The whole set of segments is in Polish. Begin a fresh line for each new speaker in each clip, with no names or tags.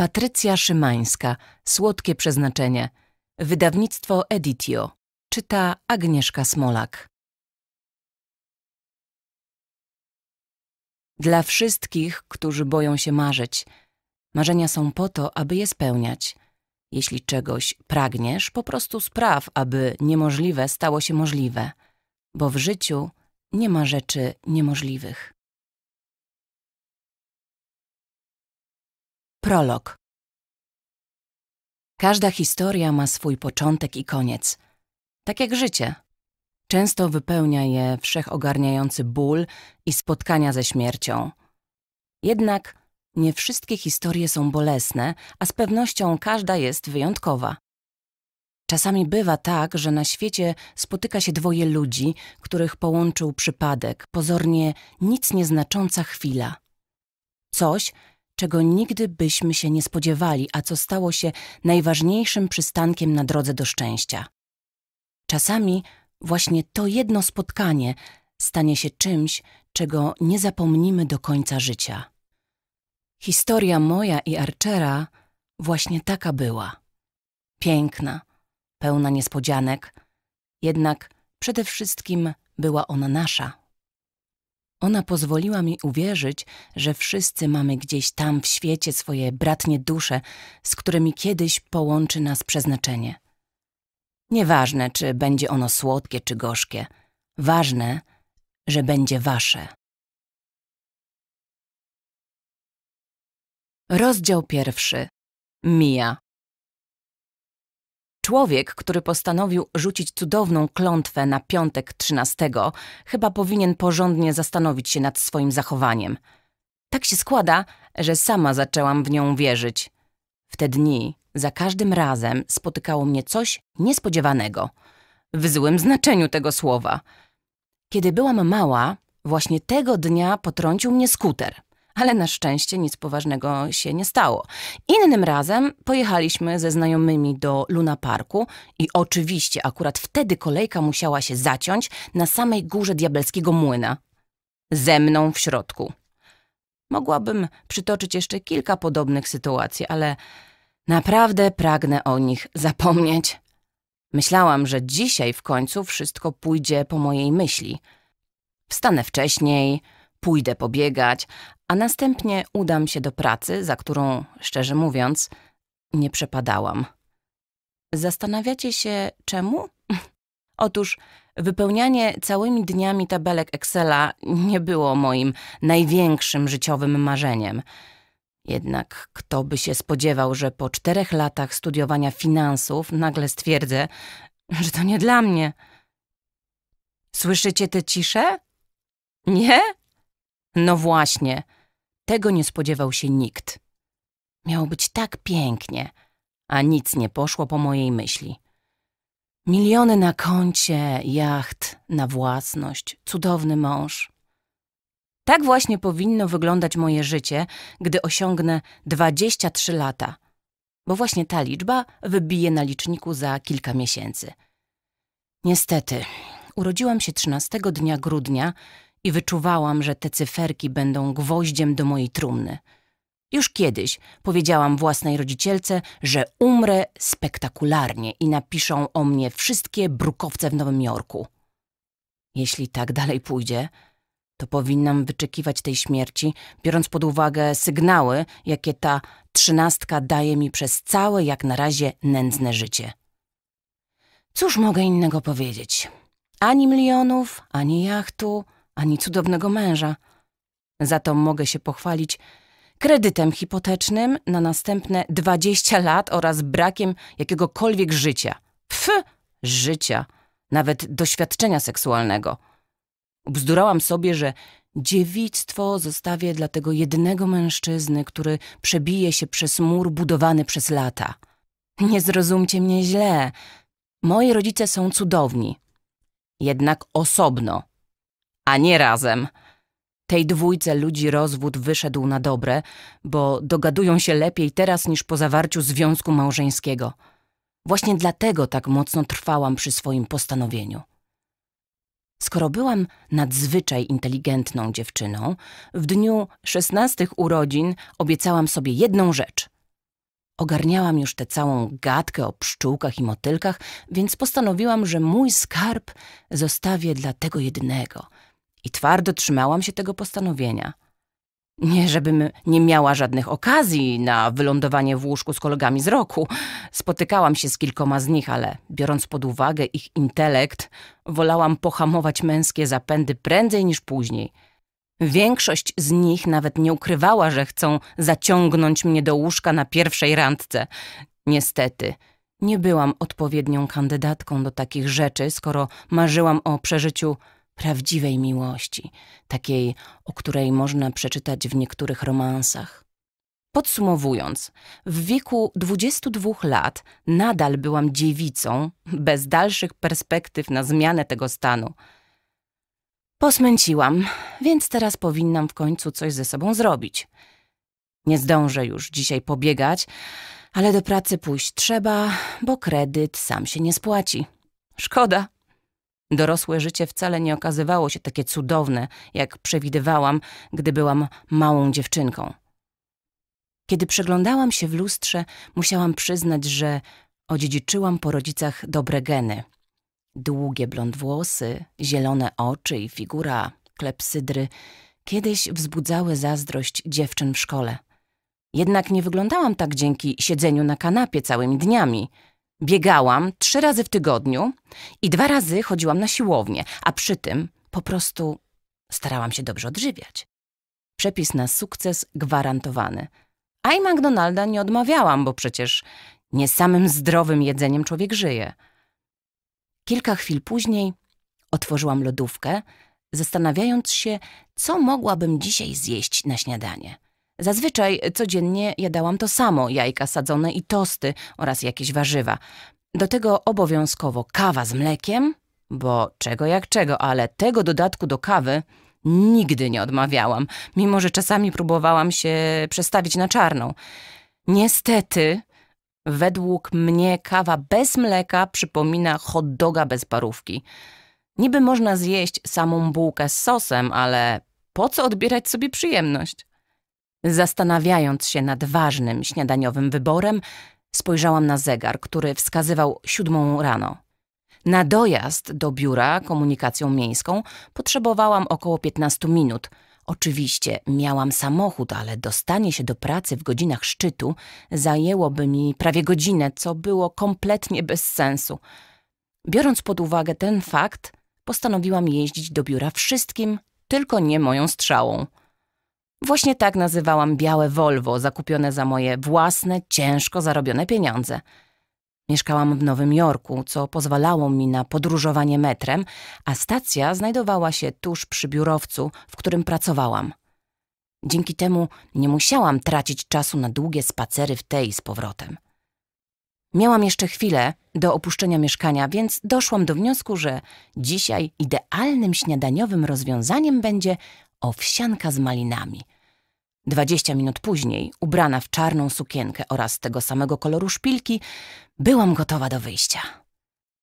Patrycja Szymańska, Słodkie Przeznaczenie, wydawnictwo Editio, czyta Agnieszka Smolak. Dla wszystkich, którzy boją się marzyć, marzenia są po to, aby je spełniać. Jeśli czegoś pragniesz, po prostu spraw, aby niemożliwe stało się możliwe, bo w życiu nie ma rzeczy niemożliwych. Prolog. Każda historia ma swój początek i koniec. Tak jak życie. Często wypełnia je wszechogarniający ból i spotkania ze śmiercią. Jednak nie wszystkie historie są bolesne, a z pewnością każda jest wyjątkowa. Czasami bywa tak, że na świecie spotyka się dwoje ludzi, których połączył przypadek, pozornie nic nieznacząca chwila. Coś, czego nigdy byśmy się nie spodziewali, a co stało się najważniejszym przystankiem na drodze do szczęścia. Czasami właśnie to jedno spotkanie stanie się czymś, czego nie zapomnimy do końca życia. Historia moja i Archera właśnie taka była. Piękna, pełna niespodzianek, jednak przede wszystkim była ona nasza. Ona pozwoliła mi uwierzyć, że wszyscy mamy gdzieś tam w świecie swoje bratnie dusze, z którymi kiedyś połączy nas przeznaczenie. Nieważne, czy będzie ono słodkie czy gorzkie, ważne, że będzie wasze. Rozdział pierwszy. Mija. Człowiek, który postanowił rzucić cudowną klątwę na piątek trzynastego, chyba powinien porządnie zastanowić się nad swoim zachowaniem. Tak się składa, że sama zaczęłam w nią wierzyć. W te dni za każdym razem spotykało mnie coś niespodziewanego. W złym znaczeniu tego słowa. Kiedy byłam mała, właśnie tego dnia potrącił mnie skuter ale na szczęście nic poważnego się nie stało. Innym razem pojechaliśmy ze znajomymi do Luna Parku i oczywiście akurat wtedy kolejka musiała się zaciąć na samej górze diabelskiego młyna. Ze mną w środku. Mogłabym przytoczyć jeszcze kilka podobnych sytuacji, ale naprawdę pragnę o nich zapomnieć. Myślałam, że dzisiaj w końcu wszystko pójdzie po mojej myśli. Wstanę wcześniej, pójdę pobiegać, a następnie udam się do pracy, za którą, szczerze mówiąc, nie przepadałam. Zastanawiacie się, czemu? Otóż wypełnianie całymi dniami tabelek Excela nie było moim największym życiowym marzeniem. Jednak kto by się spodziewał, że po czterech latach studiowania finansów nagle stwierdzę, że to nie dla mnie. Słyszycie tę ciszę? Nie? No właśnie. Tego nie spodziewał się nikt. Miało być tak pięknie, a nic nie poszło po mojej myśli. Miliony na koncie, jacht, na własność, cudowny mąż. Tak właśnie powinno wyglądać moje życie, gdy osiągnę 23 lata, bo właśnie ta liczba wybije na liczniku za kilka miesięcy. Niestety, urodziłam się 13 dnia grudnia i wyczuwałam, że te cyferki będą gwoździem do mojej trumny. Już kiedyś powiedziałam własnej rodzicielce, że umrę spektakularnie i napiszą o mnie wszystkie brukowce w Nowym Jorku. Jeśli tak dalej pójdzie, to powinnam wyczekiwać tej śmierci, biorąc pod uwagę sygnały, jakie ta trzynastka daje mi przez całe, jak na razie, nędzne życie. Cóż mogę innego powiedzieć? Ani milionów, ani jachtu, ani cudownego męża. Za to mogę się pochwalić kredytem hipotecznym na następne 20 lat oraz brakiem jakiegokolwiek życia. Pf! Życia, nawet doświadczenia seksualnego. Ubzdurałam sobie, że dziewictwo zostawię dla tego jednego mężczyzny, który przebije się przez mur budowany przez lata. Nie zrozumcie mnie źle. Moi rodzice są cudowni. Jednak osobno a nie razem. Tej dwójce ludzi rozwód wyszedł na dobre, bo dogadują się lepiej teraz niż po zawarciu związku małżeńskiego. Właśnie dlatego tak mocno trwałam przy swoim postanowieniu. Skoro byłam nadzwyczaj inteligentną dziewczyną, w dniu szesnastych urodzin obiecałam sobie jedną rzecz. Ogarniałam już tę całą gadkę o pszczółkach i motylkach, więc postanowiłam, że mój skarb zostawię dla tego jednego – i twardo trzymałam się tego postanowienia. Nie, żebym nie miała żadnych okazji na wylądowanie w łóżku z kolegami z roku. Spotykałam się z kilkoma z nich, ale biorąc pod uwagę ich intelekt, wolałam pohamować męskie zapędy prędzej niż później. Większość z nich nawet nie ukrywała, że chcą zaciągnąć mnie do łóżka na pierwszej randce. Niestety, nie byłam odpowiednią kandydatką do takich rzeczy, skoro marzyłam o przeżyciu prawdziwej miłości, takiej, o której można przeczytać w niektórych romansach. Podsumowując, w wieku 22 lat nadal byłam dziewicą, bez dalszych perspektyw na zmianę tego stanu. Posmęciłam, więc teraz powinnam w końcu coś ze sobą zrobić. Nie zdążę już dzisiaj pobiegać, ale do pracy pójść trzeba, bo kredyt sam się nie spłaci. Szkoda. Dorosłe życie wcale nie okazywało się takie cudowne, jak przewidywałam, gdy byłam małą dziewczynką. Kiedy przeglądałam się w lustrze, musiałam przyznać, że odziedziczyłam po rodzicach dobre geny. Długie blond włosy, zielone oczy i figura klepsydry kiedyś wzbudzały zazdrość dziewczyn w szkole. Jednak nie wyglądałam tak dzięki siedzeniu na kanapie całymi dniami – Biegałam trzy razy w tygodniu i dwa razy chodziłam na siłownię, a przy tym po prostu starałam się dobrze odżywiać. Przepis na sukces gwarantowany. A i McDonalda nie odmawiałam, bo przecież nie samym zdrowym jedzeniem człowiek żyje. Kilka chwil później otworzyłam lodówkę, zastanawiając się, co mogłabym dzisiaj zjeść na śniadanie. Zazwyczaj codziennie jadałam to samo, jajka sadzone i tosty oraz jakieś warzywa. Do tego obowiązkowo kawa z mlekiem, bo czego jak czego, ale tego dodatku do kawy nigdy nie odmawiałam, mimo że czasami próbowałam się przestawić na czarną. Niestety, według mnie kawa bez mleka przypomina hot doga bez parówki. Niby można zjeść samą bułkę z sosem, ale po co odbierać sobie przyjemność? Zastanawiając się nad ważnym śniadaniowym wyborem, spojrzałam na zegar, który wskazywał siódmą rano. Na dojazd do biura komunikacją miejską potrzebowałam około 15 minut. Oczywiście miałam samochód, ale dostanie się do pracy w godzinach szczytu zajęłoby mi prawie godzinę, co było kompletnie bez sensu. Biorąc pod uwagę ten fakt, postanowiłam jeździć do biura wszystkim, tylko nie moją strzałą. Właśnie tak nazywałam białe Volvo zakupione za moje własne, ciężko zarobione pieniądze. Mieszkałam w Nowym Jorku, co pozwalało mi na podróżowanie metrem, a stacja znajdowała się tuż przy biurowcu, w którym pracowałam. Dzięki temu nie musiałam tracić czasu na długie spacery w tej z powrotem. Miałam jeszcze chwilę do opuszczenia mieszkania, więc doszłam do wniosku, że dzisiaj idealnym śniadaniowym rozwiązaniem będzie owsianka z malinami. Dwadzieścia minut później, ubrana w czarną sukienkę oraz tego samego koloru szpilki, byłam gotowa do wyjścia.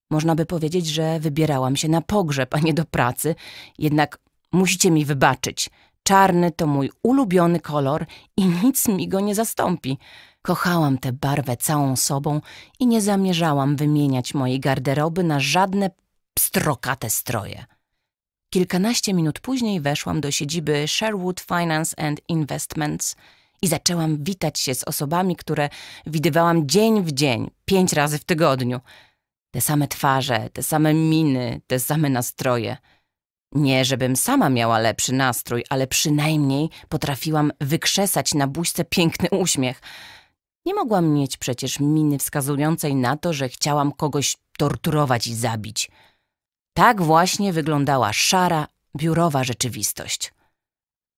Można by powiedzieć, że wybierałam się na pogrzeb, a nie do pracy, jednak musicie mi wybaczyć. Czarny to mój ulubiony kolor i nic mi go nie zastąpi. Kochałam tę barwę całą sobą i nie zamierzałam wymieniać mojej garderoby na żadne pstrokate stroje. Kilkanaście minut później weszłam do siedziby Sherwood Finance and Investments i zaczęłam witać się z osobami, które widywałam dzień w dzień, pięć razy w tygodniu. Te same twarze, te same miny, te same nastroje. Nie, żebym sama miała lepszy nastrój, ale przynajmniej potrafiłam wykrzesać na buźce piękny uśmiech. Nie mogłam mieć przecież miny wskazującej na to, że chciałam kogoś torturować i zabić. Tak właśnie wyglądała szara, biurowa rzeczywistość.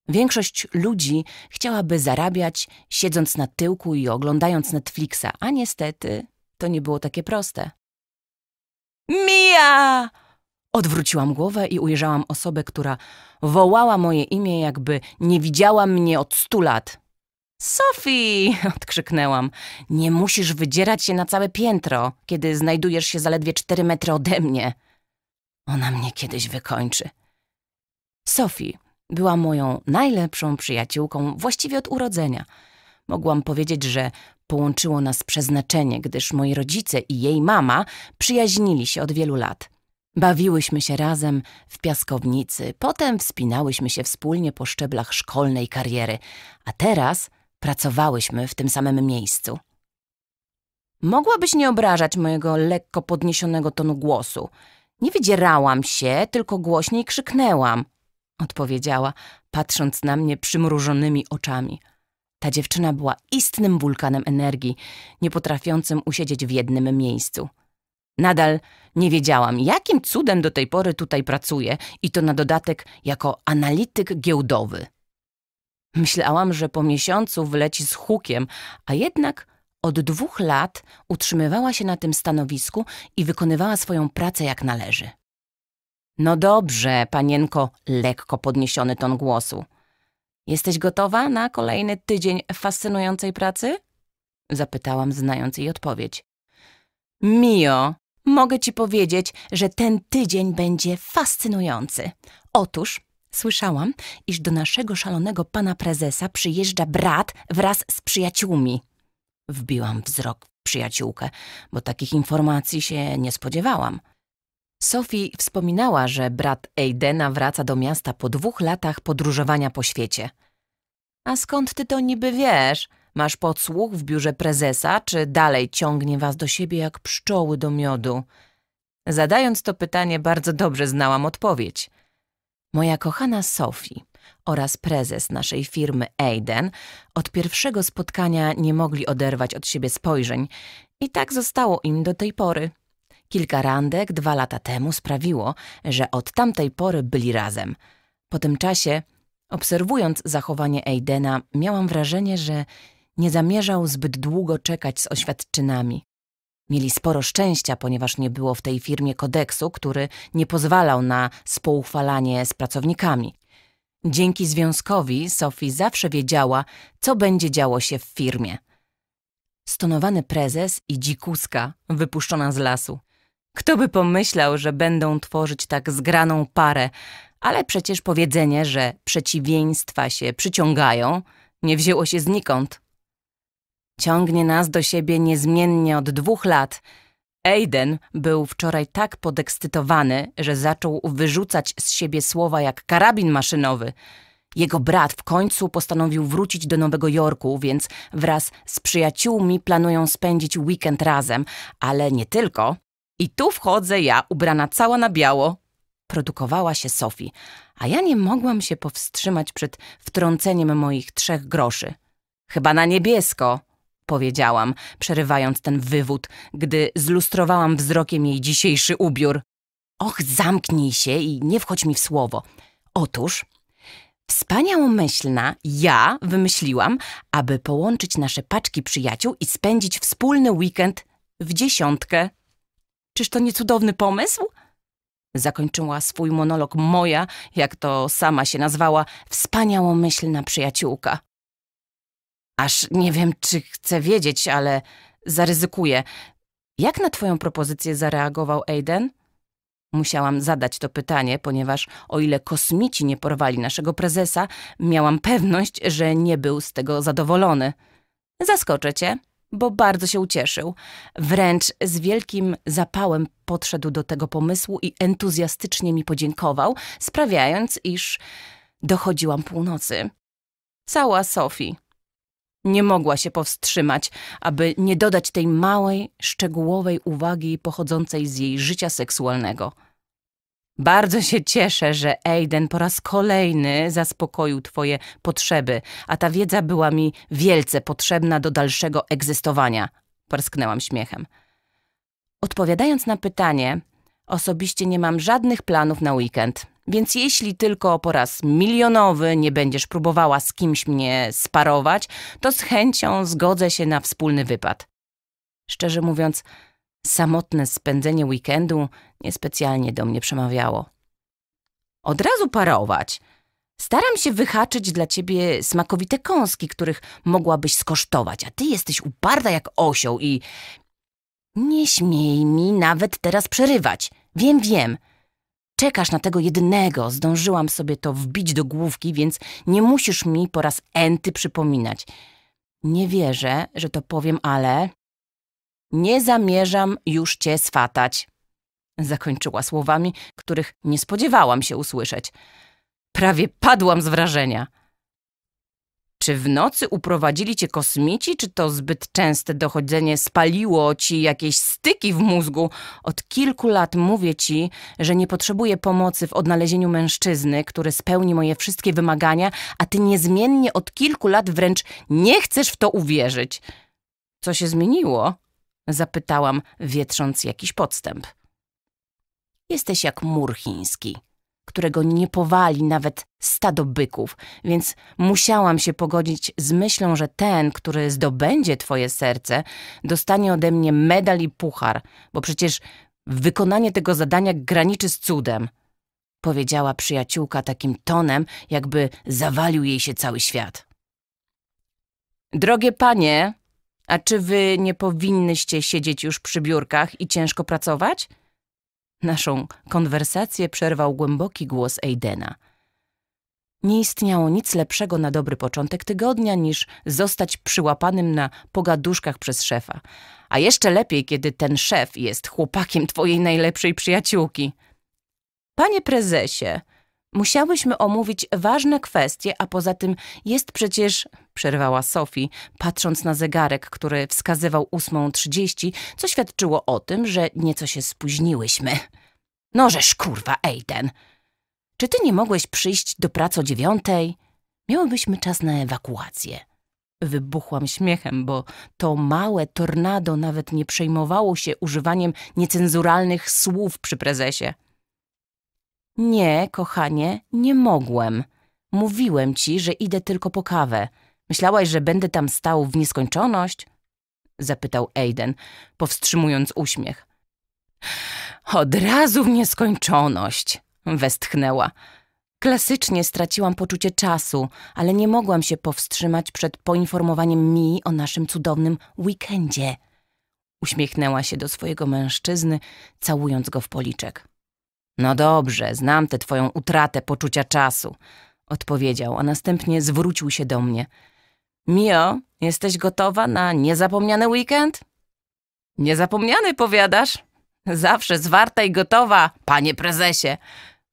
Większość ludzi chciałaby zarabiać, siedząc na tyłku i oglądając Netflixa, a niestety to nie było takie proste. Mia! Odwróciłam głowę i ujrzałam osobę, która wołała moje imię, jakby nie widziała mnie od stu lat. Sophie! odkrzyknęłam. Nie musisz wydzierać się na całe piętro, kiedy znajdujesz się zaledwie cztery metry ode mnie. Ona mnie kiedyś wykończy. Sophie była moją najlepszą przyjaciółką właściwie od urodzenia. Mogłam powiedzieć, że połączyło nas przeznaczenie, gdyż moi rodzice i jej mama przyjaźnili się od wielu lat. Bawiłyśmy się razem w piaskownicy, potem wspinałyśmy się wspólnie po szczeblach szkolnej kariery, a teraz pracowałyśmy w tym samym miejscu. Mogłabyś nie obrażać mojego lekko podniesionego tonu głosu – nie wydzierałam się, tylko głośniej krzyknęłam, odpowiedziała, patrząc na mnie przymrużonymi oczami. Ta dziewczyna była istnym wulkanem energii, nie potrafiącym usiedzieć w jednym miejscu. Nadal nie wiedziałam, jakim cudem do tej pory tutaj pracuję i to na dodatek jako analityk giełdowy. Myślałam, że po miesiącu wleci z hukiem, a jednak od dwóch lat utrzymywała się na tym stanowisku i wykonywała swoją pracę jak należy. No dobrze, panienko, lekko podniesiony ton głosu. Jesteś gotowa na kolejny tydzień fascynującej pracy? Zapytałam, znając jej odpowiedź. Mio, mogę ci powiedzieć, że ten tydzień będzie fascynujący. Otóż słyszałam, iż do naszego szalonego pana prezesa przyjeżdża brat wraz z przyjaciółmi. Wbiłam wzrok w przyjaciółkę, bo takich informacji się nie spodziewałam. Sophie wspominała, że brat Aidena wraca do miasta po dwóch latach podróżowania po świecie. A skąd ty to niby wiesz? Masz podsłuch w biurze prezesa, czy dalej ciągnie was do siebie jak pszczoły do miodu? Zadając to pytanie, bardzo dobrze znałam odpowiedź. Moja kochana Sophie, oraz prezes naszej firmy Aiden od pierwszego spotkania nie mogli oderwać od siebie spojrzeń i tak zostało im do tej pory. Kilka randek dwa lata temu sprawiło, że od tamtej pory byli razem. Po tym czasie, obserwując zachowanie Aidena, miałam wrażenie, że nie zamierzał zbyt długo czekać z oświadczynami. Mieli sporo szczęścia, ponieważ nie było w tej firmie kodeksu, który nie pozwalał na spouchwalanie z pracownikami. Dzięki związkowi Sophie zawsze wiedziała, co będzie działo się w firmie. Stonowany prezes i dzikuska wypuszczona z lasu. Kto by pomyślał, że będą tworzyć tak zgraną parę, ale przecież powiedzenie, że przeciwieństwa się przyciągają, nie wzięło się znikąd. Ciągnie nas do siebie niezmiennie od dwóch lat – Aiden był wczoraj tak podekscytowany, że zaczął wyrzucać z siebie słowa jak karabin maszynowy. Jego brat w końcu postanowił wrócić do Nowego Jorku, więc wraz z przyjaciółmi planują spędzić weekend razem, ale nie tylko. I tu wchodzę ja, ubrana cała na biało. Produkowała się Sophie, a ja nie mogłam się powstrzymać przed wtrąceniem moich trzech groszy. Chyba na niebiesko powiedziałam, przerywając ten wywód, gdy zlustrowałam wzrokiem jej dzisiejszy ubiór. Och, zamknij się i nie wchodź mi w słowo. Otóż, wspaniałomyślna ja wymyśliłam, aby połączyć nasze paczki przyjaciół i spędzić wspólny weekend w dziesiątkę. Czyż to nie cudowny pomysł? Zakończyła swój monolog moja, jak to sama się nazwała, wspaniałomyślna przyjaciółka. Aż nie wiem, czy chcę wiedzieć, ale zaryzykuję. Jak na twoją propozycję zareagował Aiden? Musiałam zadać to pytanie, ponieważ o ile kosmici nie porwali naszego prezesa, miałam pewność, że nie był z tego zadowolony. Zaskoczę cię, bo bardzo się ucieszył. Wręcz z wielkim zapałem podszedł do tego pomysłu i entuzjastycznie mi podziękował, sprawiając, iż dochodziłam północy. Cała Sophie nie mogła się powstrzymać, aby nie dodać tej małej, szczegółowej uwagi pochodzącej z jej życia seksualnego. Bardzo się cieszę, że Aiden po raz kolejny zaspokoił twoje potrzeby, a ta wiedza była mi wielce potrzebna do dalszego egzystowania. Parsknęłam śmiechem. Odpowiadając na pytanie, osobiście nie mam żadnych planów na weekend. Więc jeśli tylko po raz milionowy nie będziesz próbowała z kimś mnie sparować, to z chęcią zgodzę się na wspólny wypad. Szczerze mówiąc, samotne spędzenie weekendu niespecjalnie do mnie przemawiało. Od razu parować. Staram się wyhaczyć dla ciebie smakowite kąski, których mogłabyś skosztować, a ty jesteś uparta jak osioł i... Nie śmiej mi nawet teraz przerywać. Wiem, wiem – czekasz na tego jednego. Zdążyłam sobie to wbić do główki, więc nie musisz mi po raz enty przypominać. Nie wierzę, że to powiem, ale... Nie zamierzam już cię swatać. Zakończyła słowami, których nie spodziewałam się usłyszeć. Prawie padłam z wrażenia. Czy w nocy uprowadzili cię kosmici, czy to zbyt częste dochodzenie spaliło ci jakieś styki w mózgu? Od kilku lat mówię ci, że nie potrzebuję pomocy w odnalezieniu mężczyzny, który spełni moje wszystkie wymagania, a ty niezmiennie od kilku lat wręcz nie chcesz w to uwierzyć. Co się zmieniło? Zapytałam, wietrząc jakiś podstęp. Jesteś jak mur chiński którego nie powali nawet stado byków, więc musiałam się pogodzić z myślą, że ten, który zdobędzie twoje serce, dostanie ode mnie medal i puchar, bo przecież wykonanie tego zadania graniczy z cudem. Powiedziała przyjaciółka takim tonem, jakby zawalił jej się cały świat. Drogie panie, a czy wy nie powinnyście siedzieć już przy biurkach i ciężko pracować? Naszą konwersację przerwał głęboki głos Aidena. Nie istniało nic lepszego na dobry początek tygodnia niż zostać przyłapanym na pogaduszkach przez szefa. A jeszcze lepiej, kiedy ten szef jest chłopakiem twojej najlepszej przyjaciółki. Panie prezesie, musiałyśmy omówić ważne kwestie, a poza tym jest przecież przerwała Sophie, patrząc na zegarek, który wskazywał 8.30, co świadczyło o tym, że nieco się spóźniłyśmy. Nożesz kurwa, Aiden! Czy ty nie mogłeś przyjść do pracy o dziewiątej? Miałybyśmy czas na ewakuację. Wybuchłam śmiechem, bo to małe tornado nawet nie przejmowało się używaniem niecenzuralnych słów przy prezesie. Nie, kochanie, nie mogłem. Mówiłem ci, że idę tylko po kawę. Myślałaś, że będę tam stał w nieskończoność? Zapytał Aiden, powstrzymując uśmiech. Od razu w nieskończoność, westchnęła. Klasycznie straciłam poczucie czasu, ale nie mogłam się powstrzymać przed poinformowaniem mi o naszym cudownym weekendzie. Uśmiechnęła się do swojego mężczyzny, całując go w policzek. No dobrze, znam tę twoją utratę poczucia czasu, odpowiedział, a następnie zwrócił się do mnie. Mio, jesteś gotowa na niezapomniany weekend? Niezapomniany, powiadasz? Zawsze zwarta i gotowa, panie prezesie.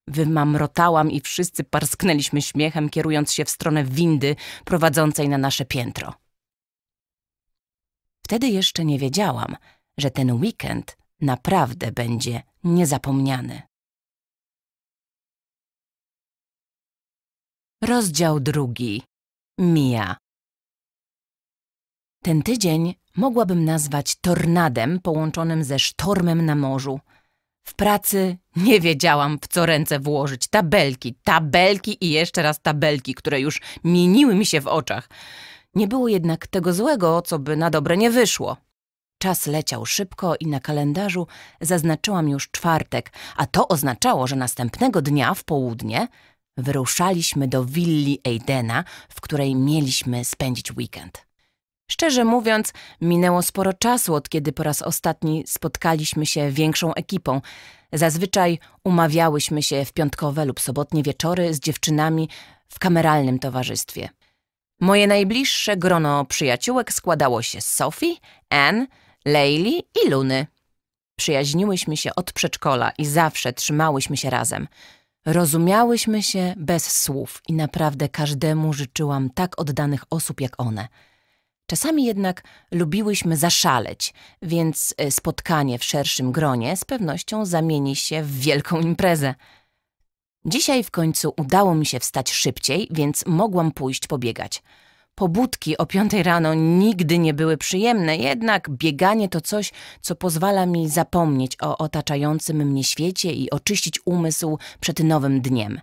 Wymamrotałam i wszyscy parsknęliśmy śmiechem, kierując się w stronę windy prowadzącej na nasze piętro. Wtedy jeszcze nie wiedziałam, że ten weekend naprawdę będzie niezapomniany. Rozdział drugi. Mija. Ten tydzień mogłabym nazwać tornadem połączonym ze sztormem na morzu. W pracy nie wiedziałam, w co ręce włożyć. Tabelki, tabelki i jeszcze raz tabelki, które już mieniły mi się w oczach. Nie było jednak tego złego, co by na dobre nie wyszło. Czas leciał szybko i na kalendarzu zaznaczyłam już czwartek, a to oznaczało, że następnego dnia w południe wyruszaliśmy do willi Aiden'a, w której mieliśmy spędzić weekend. Szczerze mówiąc, minęło sporo czasu, od kiedy po raz ostatni spotkaliśmy się większą ekipą. Zazwyczaj umawiałyśmy się w piątkowe lub sobotnie wieczory z dziewczynami w kameralnym towarzystwie. Moje najbliższe grono przyjaciółek składało się z Sophie, Anne, Leili i Luny. Przyjaźniłyśmy się od przedszkola i zawsze trzymałyśmy się razem. Rozumiałyśmy się bez słów i naprawdę każdemu życzyłam tak oddanych osób jak one – Czasami jednak lubiłyśmy zaszaleć, więc e, spotkanie w szerszym gronie z pewnością zamieni się w wielką imprezę. Dzisiaj w końcu udało mi się wstać szybciej, więc mogłam pójść pobiegać. Pobudki o piątej rano nigdy nie były przyjemne, jednak bieganie to coś, co pozwala mi zapomnieć o otaczającym mnie świecie i oczyścić umysł przed nowym dniem.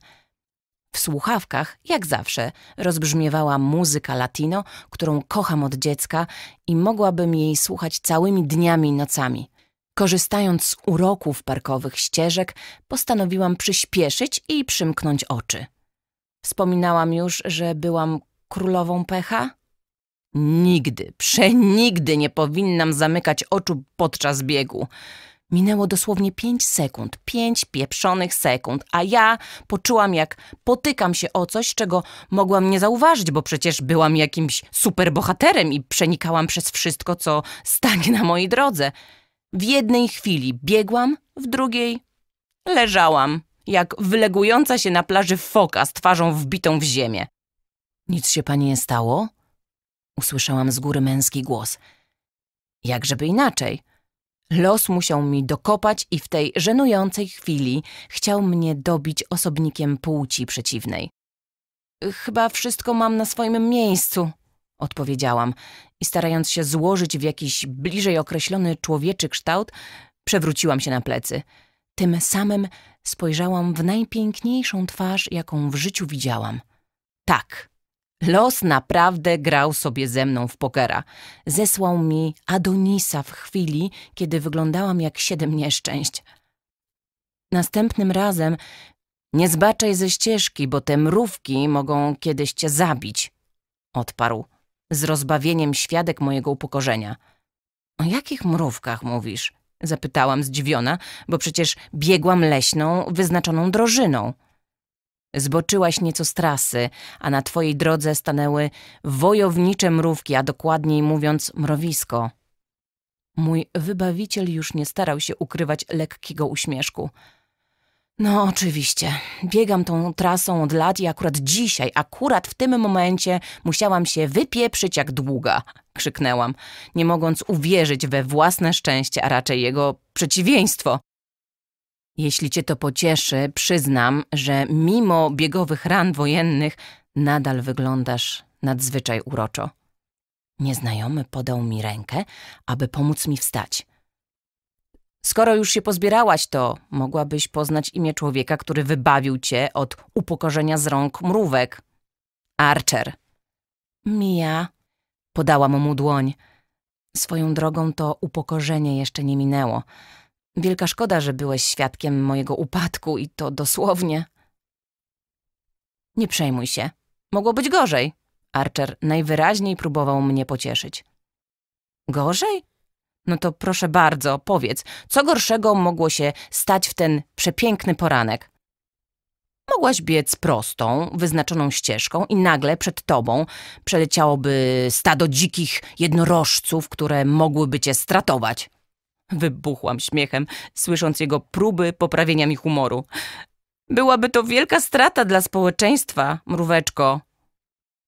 W słuchawkach, jak zawsze, rozbrzmiewała muzyka latino, którą kocham od dziecka i mogłabym jej słuchać całymi dniami i nocami. Korzystając z uroków parkowych ścieżek, postanowiłam przyspieszyć i przymknąć oczy. Wspominałam już, że byłam królową pecha? Nigdy, przenigdy nie powinnam zamykać oczu podczas biegu. Minęło dosłownie pięć sekund, pięć pieprzonych sekund, a ja poczułam, jak potykam się o coś, czego mogłam nie zauważyć, bo przecież byłam jakimś superbohaterem i przenikałam przez wszystko, co stanie na mojej drodze. W jednej chwili biegłam, w drugiej leżałam, jak wylegująca się na plaży foka z twarzą wbitą w ziemię. Nic się pani nie stało? Usłyszałam z góry męski głos. Jak żeby inaczej? Los musiał mi dokopać i w tej żenującej chwili chciał mnie dobić osobnikiem płci przeciwnej. Chyba wszystko mam na swoim miejscu, odpowiedziałam i starając się złożyć w jakiś bliżej określony człowieczy kształt, przewróciłam się na plecy. Tym samym spojrzałam w najpiękniejszą twarz, jaką w życiu widziałam. Tak, Los naprawdę grał sobie ze mną w pokera. Zesłał mi Adonisa w chwili, kiedy wyglądałam jak siedem nieszczęść. Następnym razem nie zbaczaj ze ścieżki, bo te mrówki mogą kiedyś cię zabić, odparł, z rozbawieniem świadek mojego upokorzenia. O jakich mrówkach mówisz? Zapytałam zdziwiona, bo przecież biegłam leśną, wyznaczoną drożyną. Zboczyłaś nieco z trasy, a na twojej drodze stanęły wojownicze mrówki, a dokładniej mówiąc mrowisko. Mój wybawiciel już nie starał się ukrywać lekkiego uśmieszku. No oczywiście, biegam tą trasą od lat i akurat dzisiaj, akurat w tym momencie musiałam się wypieprzyć jak długa, krzyknęłam, nie mogąc uwierzyć we własne szczęście, a raczej jego przeciwieństwo. Jeśli cię to pocieszy, przyznam, że mimo biegowych ran wojennych nadal wyglądasz nadzwyczaj uroczo. Nieznajomy podał mi rękę, aby pomóc mi wstać. Skoro już się pozbierałaś, to mogłabyś poznać imię człowieka, który wybawił cię od upokorzenia z rąk mrówek. Archer. Mija. Podałam mu dłoń. Swoją drogą to upokorzenie jeszcze nie minęło. Wielka szkoda, że byłeś świadkiem mojego upadku i to dosłownie. Nie przejmuj się. Mogło być gorzej. Archer najwyraźniej próbował mnie pocieszyć. Gorzej? No to proszę bardzo, powiedz, co gorszego mogło się stać w ten przepiękny poranek? Mogłaś biec prostą, wyznaczoną ścieżką i nagle przed tobą przeleciałoby stado dzikich jednorożców, które mogłyby cię stratować. Wybuchłam śmiechem, słysząc jego próby poprawienia mi humoru. Byłaby to wielka strata dla społeczeństwa, mróweczko.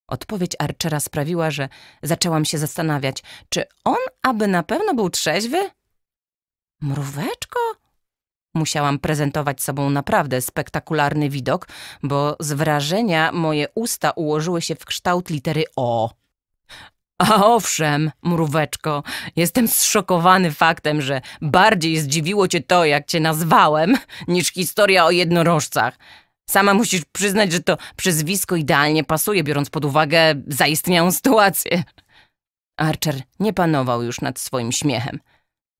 Odpowiedź Archera sprawiła, że zaczęłam się zastanawiać, czy on aby na pewno był trzeźwy? Mróweczko? Musiałam prezentować sobą naprawdę spektakularny widok, bo z wrażenia moje usta ułożyły się w kształt litery O. A owszem, mróweczko, jestem zszokowany faktem, że bardziej zdziwiło cię to, jak cię nazwałem, niż historia o jednorożcach. Sama musisz przyznać, że to przyzwisko idealnie pasuje, biorąc pod uwagę zaistniałą sytuację. Archer nie panował już nad swoim śmiechem.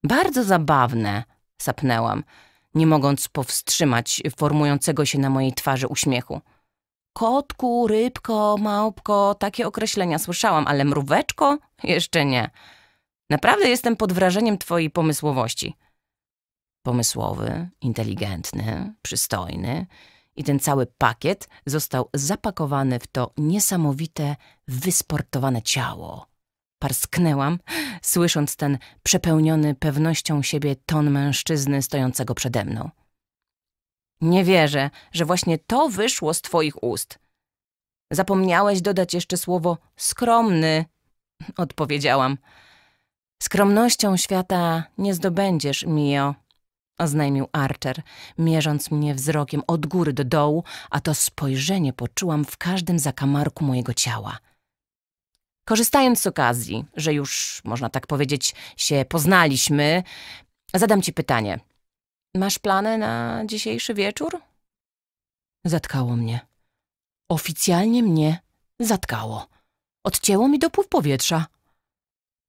Bardzo zabawne, sapnęłam, nie mogąc powstrzymać formującego się na mojej twarzy uśmiechu. Kotku, rybko, małpko, takie określenia słyszałam, ale mróweczko? Jeszcze nie. Naprawdę jestem pod wrażeniem twojej pomysłowości. Pomysłowy, inteligentny, przystojny i ten cały pakiet został zapakowany w to niesamowite, wysportowane ciało. Parsknęłam, słysząc ten przepełniony pewnością siebie ton mężczyzny stojącego przede mną. Nie wierzę, że właśnie to wyszło z twoich ust. Zapomniałeś dodać jeszcze słowo skromny, odpowiedziałam. Skromnością świata nie zdobędziesz, Mio, oznajmił Archer, mierząc mnie wzrokiem od góry do dołu, a to spojrzenie poczułam w każdym zakamarku mojego ciała. Korzystając z okazji, że już, można tak powiedzieć, się poznaliśmy, zadam ci pytanie – Masz plany na dzisiejszy wieczór? Zatkało mnie. Oficjalnie mnie zatkało. Odcięło mi dopływ powietrza.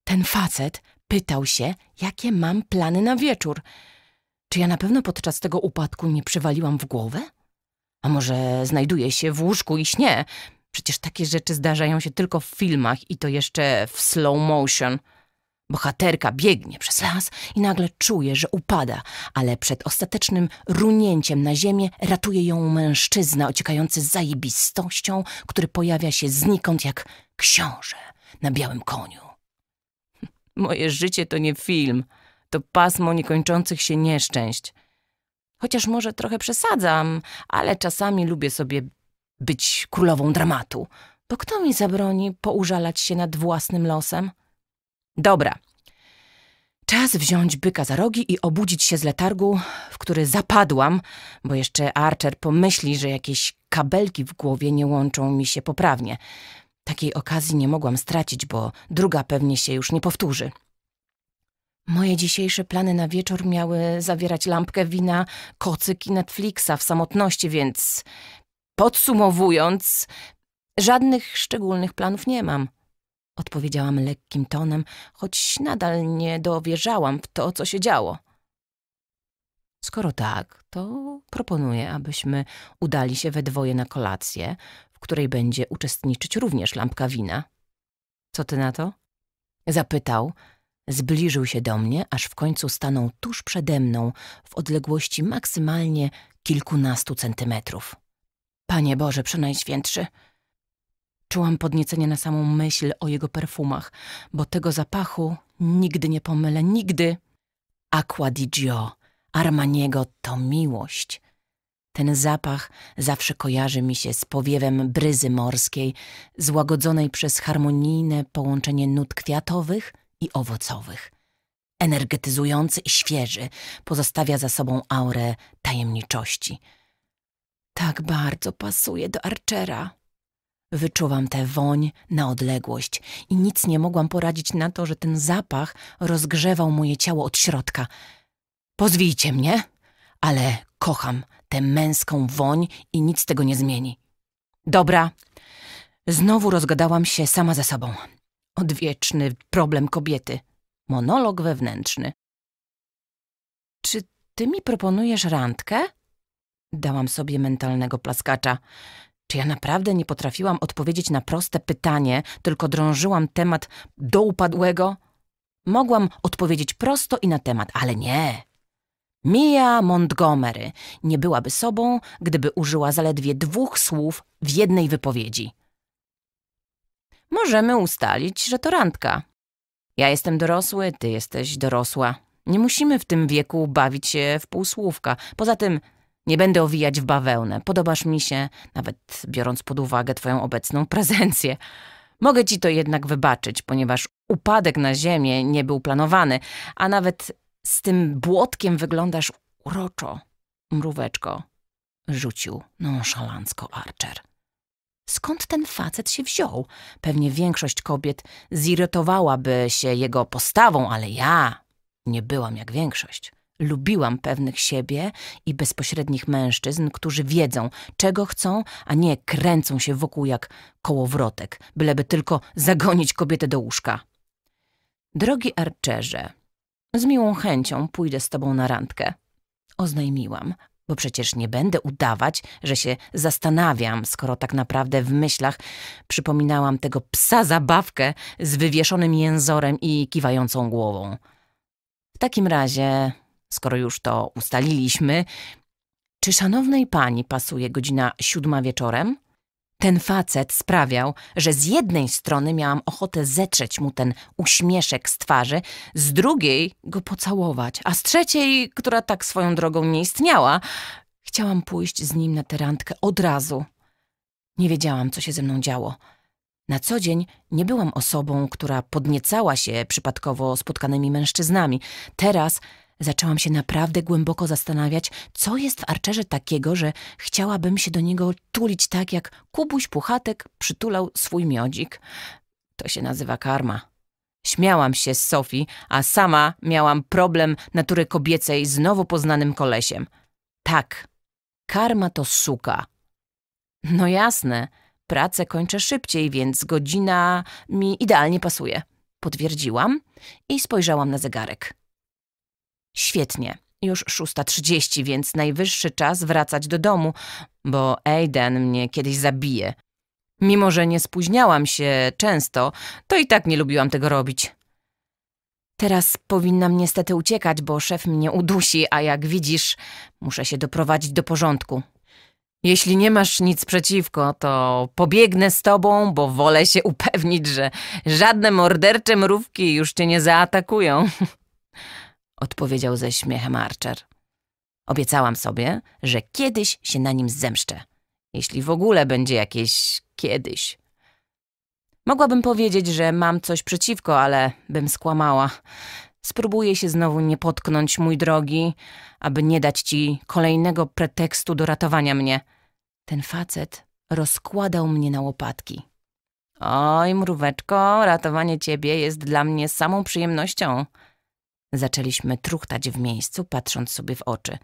Ten facet pytał się, jakie mam plany na wieczór. Czy ja na pewno podczas tego upadku nie przywaliłam w głowę? A może znajduję się w łóżku i śnie? Przecież takie rzeczy zdarzają się tylko w filmach i to jeszcze w slow motion. Bohaterka biegnie przez las i nagle czuje, że upada, ale przed ostatecznym runięciem na ziemię ratuje ją mężczyzna ociekający zajebistością, który pojawia się znikąd jak książę na białym koniu. Moje życie to nie film, to pasmo niekończących się nieszczęść. Chociaż może trochę przesadzam, ale czasami lubię sobie być królową dramatu, bo kto mi zabroni poużalać się nad własnym losem? Dobra. Czas wziąć byka za rogi i obudzić się z letargu, w który zapadłam, bo jeszcze Archer pomyśli, że jakieś kabelki w głowie nie łączą mi się poprawnie. Takiej okazji nie mogłam stracić, bo druga pewnie się już nie powtórzy. Moje dzisiejsze plany na wieczór miały zawierać lampkę wina, kocyk i Netflixa w samotności, więc podsumowując, żadnych szczególnych planów nie mam odpowiedziałam lekkim tonem, choć nadal nie dowierzałam w to, co się działo. Skoro tak, to proponuję, abyśmy udali się we dwoje na kolację, w której będzie uczestniczyć również lampka wina. Co ty na to? Zapytał. Zbliżył się do mnie, aż w końcu stanął tuż przede mną, w odległości maksymalnie kilkunastu centymetrów. Panie Boże, przenajświętszy, Czułam podniecenie na samą myśl o jego perfumach, bo tego zapachu nigdy nie pomylę, nigdy. Aqua di Gio, Armaniego to miłość. Ten zapach zawsze kojarzy mi się z powiewem bryzy morskiej, złagodzonej przez harmonijne połączenie nut kwiatowych i owocowych. Energetyzujący i świeży, pozostawia za sobą aurę tajemniczości. Tak bardzo pasuje do Archera. Wyczuwam tę woń na odległość i nic nie mogłam poradzić na to, że ten zapach rozgrzewał moje ciało od środka. Pozwijcie mnie, ale kocham tę męską woń i nic tego nie zmieni. Dobra, znowu rozgadałam się sama ze sobą. Odwieczny problem kobiety. Monolog wewnętrzny. Czy ty mi proponujesz randkę? Dałam sobie mentalnego plaskacza. Czy ja naprawdę nie potrafiłam odpowiedzieć na proste pytanie, tylko drążyłam temat do upadłego? Mogłam odpowiedzieć prosto i na temat, ale nie. Mia Montgomery nie byłaby sobą, gdyby użyła zaledwie dwóch słów w jednej wypowiedzi. Możemy ustalić, że to randka. Ja jestem dorosły, ty jesteś dorosła. Nie musimy w tym wieku bawić się w półsłówka. Poza tym nie będę owijać w bawełnę. Podobasz mi się, nawet biorąc pod uwagę twoją obecną prezencję. Mogę ci to jednak wybaczyć, ponieważ upadek na ziemię nie był planowany, a nawet z tym błotkiem wyglądasz uroczo, mróweczko, rzucił nonszalancko Archer. Skąd ten facet się wziął? Pewnie większość kobiet zirytowałaby się jego postawą, ale ja nie byłam jak większość. Lubiłam pewnych siebie i bezpośrednich mężczyzn, którzy wiedzą, czego chcą, a nie kręcą się wokół jak kołowrotek, byleby tylko zagonić kobietę do łóżka. Drogi Archerze, z miłą chęcią pójdę z tobą na randkę. Oznajmiłam, bo przecież nie będę udawać, że się zastanawiam, skoro tak naprawdę w myślach przypominałam tego psa zabawkę z wywieszonym jęzorem i kiwającą głową. W takim razie skoro już to ustaliliśmy, czy szanownej pani pasuje godzina siódma wieczorem? Ten facet sprawiał, że z jednej strony miałam ochotę zetrzeć mu ten uśmieszek z twarzy, z drugiej go pocałować, a z trzeciej, która tak swoją drogą nie istniała, chciałam pójść z nim na tę randkę od razu. Nie wiedziałam, co się ze mną działo. Na co dzień nie byłam osobą, która podniecała się przypadkowo spotkanymi mężczyznami. Teraz Zaczęłam się naprawdę głęboko zastanawiać, co jest w Archerze takiego, że chciałabym się do niego tulić tak, jak Kubuś Puchatek przytulał swój miodzik. To się nazywa karma. Śmiałam się z Sofii, a sama miałam problem natury kobiecej z nowo poznanym kolesiem. Tak, karma to suka. No jasne, pracę kończę szybciej, więc godzina mi idealnie pasuje. Potwierdziłam i spojrzałam na zegarek. Świetnie. Już 6.30, więc najwyższy czas wracać do domu, bo Aiden mnie kiedyś zabije. Mimo, że nie spóźniałam się często, to i tak nie lubiłam tego robić. Teraz powinnam niestety uciekać, bo szef mnie udusi, a jak widzisz, muszę się doprowadzić do porządku. Jeśli nie masz nic przeciwko, to pobiegnę z tobą, bo wolę się upewnić, że żadne mordercze mrówki już cię nie zaatakują. odpowiedział ze śmiechem Archer. Obiecałam sobie, że kiedyś się na nim zemszczę. Jeśli w ogóle będzie jakieś kiedyś. Mogłabym powiedzieć, że mam coś przeciwko, ale bym skłamała. Spróbuję się znowu nie potknąć, mój drogi, aby nie dać ci kolejnego pretekstu do ratowania mnie. Ten facet rozkładał mnie na łopatki. Oj, mróweczko, ratowanie ciebie jest dla mnie samą przyjemnością. Zaczęliśmy truchtać w miejscu, patrząc sobie w oczy.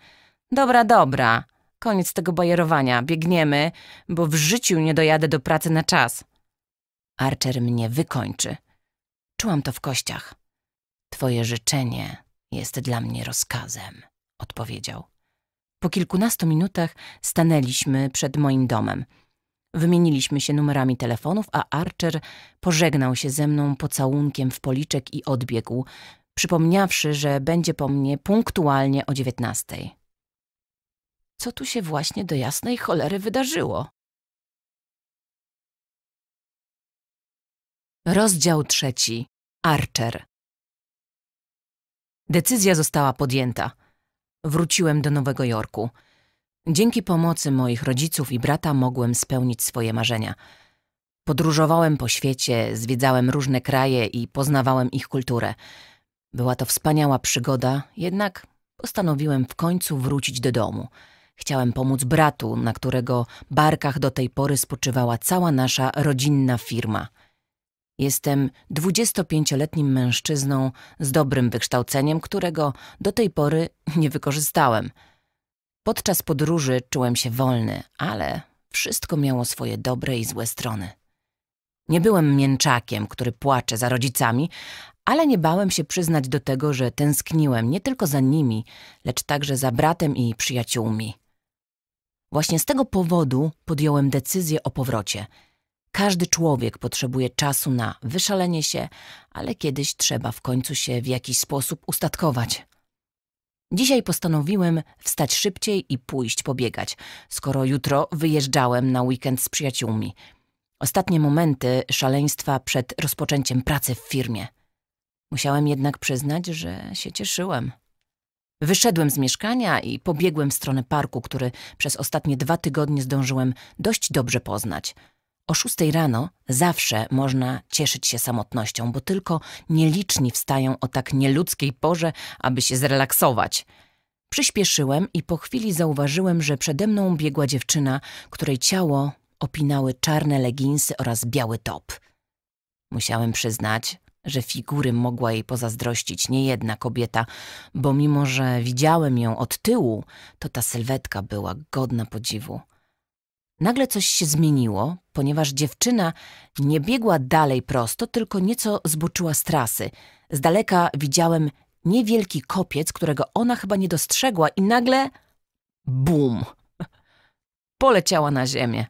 Dobra, dobra. Koniec tego bajerowania. Biegniemy, bo w życiu nie dojadę do pracy na czas. Archer mnie wykończy. Czułam to w kościach. Twoje życzenie jest dla mnie rozkazem, odpowiedział. Po kilkunastu minutach stanęliśmy przed moim domem. Wymieniliśmy się numerami telefonów, a Archer pożegnał się ze mną pocałunkiem w policzek i odbiegł, przypomniawszy, że będzie po mnie punktualnie o dziewiętnastej. Co tu się właśnie do jasnej cholery wydarzyło? Rozdział trzeci. Archer. Decyzja została podjęta. Wróciłem do Nowego Jorku. Dzięki pomocy moich rodziców i brata mogłem spełnić swoje marzenia. Podróżowałem po świecie, zwiedzałem różne kraje i poznawałem ich kulturę. Była to wspaniała przygoda, jednak postanowiłem w końcu wrócić do domu. Chciałem pomóc bratu, na którego barkach do tej pory spoczywała cała nasza rodzinna firma. Jestem 25-letnim mężczyzną z dobrym wykształceniem, którego do tej pory nie wykorzystałem. Podczas podróży czułem się wolny, ale wszystko miało swoje dobre i złe strony. Nie byłem mięczakiem, który płacze za rodzicami, ale nie bałem się przyznać do tego, że tęskniłem nie tylko za nimi, lecz także za bratem i przyjaciółmi. Właśnie z tego powodu podjąłem decyzję o powrocie. Każdy człowiek potrzebuje czasu na wyszalenie się, ale kiedyś trzeba w końcu się w jakiś sposób ustatkować. Dzisiaj postanowiłem wstać szybciej i pójść pobiegać, skoro jutro wyjeżdżałem na weekend z przyjaciółmi. Ostatnie momenty szaleństwa przed rozpoczęciem pracy w firmie – Musiałem jednak przyznać, że się cieszyłem. Wyszedłem z mieszkania i pobiegłem w stronę parku, który przez ostatnie dwa tygodnie zdążyłem dość dobrze poznać. O szóstej rano zawsze można cieszyć się samotnością, bo tylko nieliczni wstają o tak nieludzkiej porze, aby się zrelaksować. Przyspieszyłem i po chwili zauważyłem, że przede mną biegła dziewczyna, której ciało opinały czarne leginsy oraz biały top. Musiałem przyznać, że figury mogła jej pozazdrościć niejedna kobieta, bo mimo, że widziałem ją od tyłu, to ta sylwetka była godna podziwu. Nagle coś się zmieniło, ponieważ dziewczyna nie biegła dalej prosto, tylko nieco zboczyła z trasy. Z daleka widziałem niewielki kopiec, którego ona chyba nie dostrzegła i nagle... Bum! Poleciała na ziemię.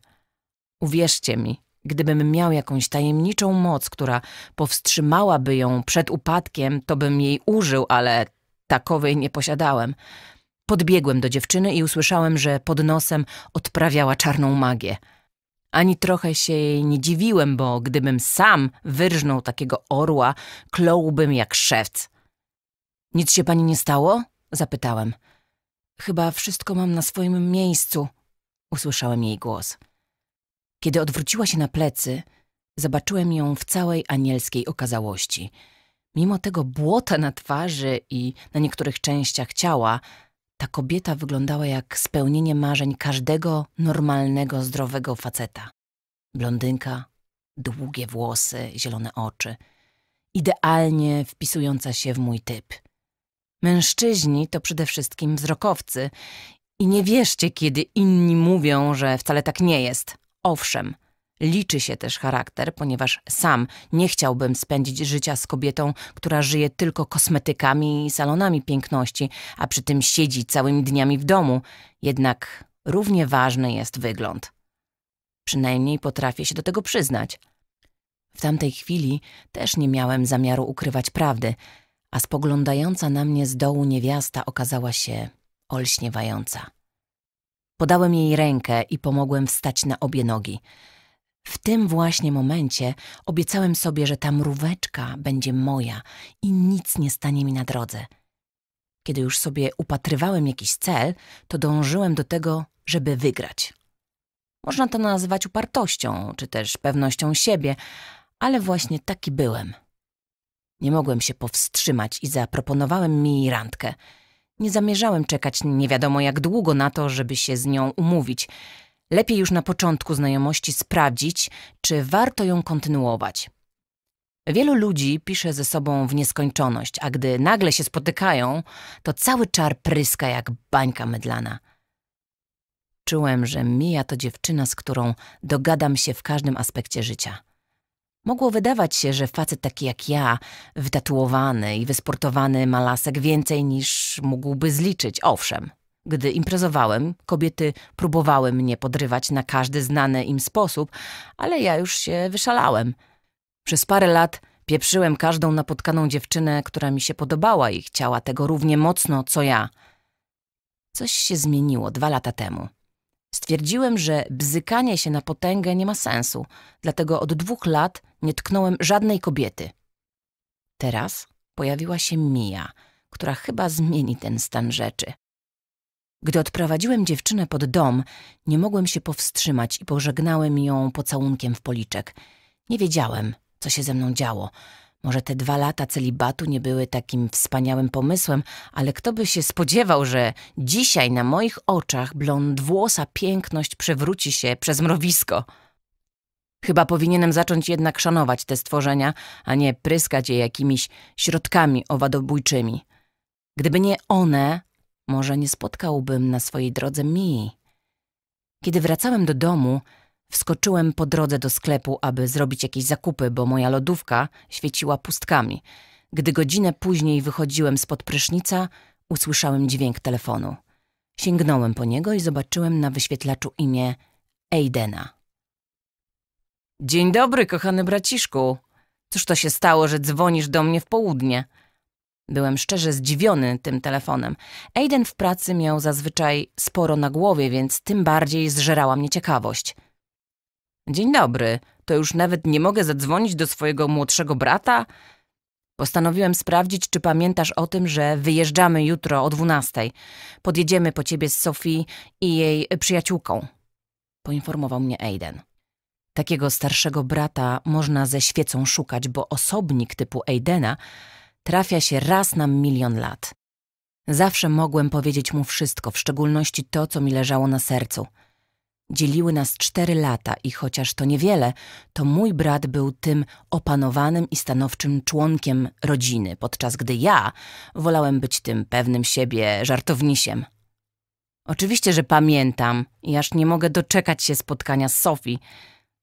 Uwierzcie mi, Gdybym miał jakąś tajemniczą moc, która powstrzymałaby ją przed upadkiem, to bym jej użył, ale takowej nie posiadałem. Podbiegłem do dziewczyny i usłyszałem, że pod nosem odprawiała czarną magię. Ani trochę się jej nie dziwiłem, bo gdybym sam wyrżnął takiego orła, kląłbym jak szewc. Nic się pani nie stało? zapytałem. Chyba wszystko mam na swoim miejscu, usłyszałem jej głos. Kiedy odwróciła się na plecy, zobaczyłem ją w całej anielskiej okazałości. Mimo tego błota na twarzy i na niektórych częściach ciała, ta kobieta wyglądała jak spełnienie marzeń każdego normalnego, zdrowego faceta. Blondynka, długie włosy, zielone oczy. Idealnie wpisująca się w mój typ. Mężczyźni to przede wszystkim wzrokowcy i nie wierzcie, kiedy inni mówią, że wcale tak nie jest. Owszem, liczy się też charakter, ponieważ sam nie chciałbym spędzić życia z kobietą, która żyje tylko kosmetykami i salonami piękności, a przy tym siedzi całymi dniami w domu. Jednak równie ważny jest wygląd. Przynajmniej potrafię się do tego przyznać. W tamtej chwili też nie miałem zamiaru ukrywać prawdy, a spoglądająca na mnie z dołu niewiasta okazała się olśniewająca. Podałem jej rękę i pomogłem wstać na obie nogi. W tym właśnie momencie obiecałem sobie, że ta mróweczka będzie moja i nic nie stanie mi na drodze. Kiedy już sobie upatrywałem jakiś cel, to dążyłem do tego, żeby wygrać. Można to nazwać upartością, czy też pewnością siebie, ale właśnie taki byłem. Nie mogłem się powstrzymać i zaproponowałem mi randkę – nie zamierzałem czekać nie wiadomo jak długo na to, żeby się z nią umówić. Lepiej już na początku znajomości sprawdzić, czy warto ją kontynuować. Wielu ludzi pisze ze sobą w nieskończoność, a gdy nagle się spotykają, to cały czar pryska jak bańka mydlana. Czułem, że mija to dziewczyna, z którą dogadam się w każdym aspekcie życia. Mogło wydawać się, że facet taki jak ja, wytatuowany i wysportowany ma lasek więcej niż mógłby zliczyć, owszem. Gdy imprezowałem, kobiety próbowały mnie podrywać na każdy znany im sposób, ale ja już się wyszalałem. Przez parę lat pieprzyłem każdą napotkaną dziewczynę, która mi się podobała i chciała tego równie mocno, co ja. Coś się zmieniło dwa lata temu. Stwierdziłem, że bzykanie się na potęgę nie ma sensu, dlatego od dwóch lat nie tknąłem żadnej kobiety. Teraz pojawiła się Mija, która chyba zmieni ten stan rzeczy. Gdy odprowadziłem dziewczynę pod dom, nie mogłem się powstrzymać i pożegnałem ją pocałunkiem w policzek. Nie wiedziałem, co się ze mną działo. Może te dwa lata celibatu nie były takim wspaniałym pomysłem, ale kto by się spodziewał, że dzisiaj na moich oczach blond włosa piękność przewróci się przez mrowisko. Chyba powinienem zacząć jednak szanować te stworzenia, a nie pryskać je jakimiś środkami owadobójczymi. Gdyby nie one, może nie spotkałbym na swojej drodze Mii. Kiedy wracałem do domu, wskoczyłem po drodze do sklepu, aby zrobić jakieś zakupy, bo moja lodówka świeciła pustkami. Gdy godzinę później wychodziłem spod prysznica, usłyszałem dźwięk telefonu. Sięgnąłem po niego i zobaczyłem na wyświetlaczu imię Aidena. Dzień dobry, kochany braciszku. Cóż to się stało, że dzwonisz do mnie w południe? Byłem szczerze zdziwiony tym telefonem. Aiden w pracy miał zazwyczaj sporo na głowie, więc tym bardziej zżerała mnie ciekawość. Dzień dobry, to już nawet nie mogę zadzwonić do swojego młodszego brata? Postanowiłem sprawdzić, czy pamiętasz o tym, że wyjeżdżamy jutro o dwunastej. Podjedziemy po ciebie z Sofii i jej przyjaciółką. Poinformował mnie Aiden. Takiego starszego brata można ze świecą szukać, bo osobnik typu Aidena trafia się raz na milion lat. Zawsze mogłem powiedzieć mu wszystko, w szczególności to, co mi leżało na sercu. Dzieliły nas cztery lata i chociaż to niewiele, to mój brat był tym opanowanym i stanowczym członkiem rodziny, podczas gdy ja wolałem być tym pewnym siebie żartownisiem. Oczywiście, że pamiętam i aż nie mogę doczekać się spotkania z Sofii,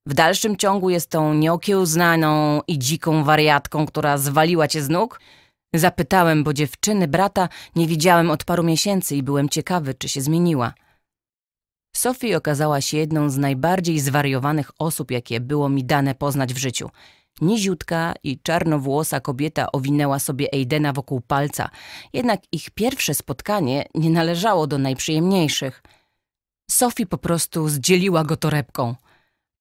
w dalszym ciągu jest tą nieokiełznaną i dziką wariatką, która zwaliła cię z nóg? Zapytałem, bo dziewczyny brata nie widziałem od paru miesięcy i byłem ciekawy, czy się zmieniła. Sophie okazała się jedną z najbardziej zwariowanych osób, jakie było mi dane poznać w życiu. Niziutka i czarnowłosa kobieta owinęła sobie Aidena wokół palca, jednak ich pierwsze spotkanie nie należało do najprzyjemniejszych. Sophie po prostu zdzieliła go torebką –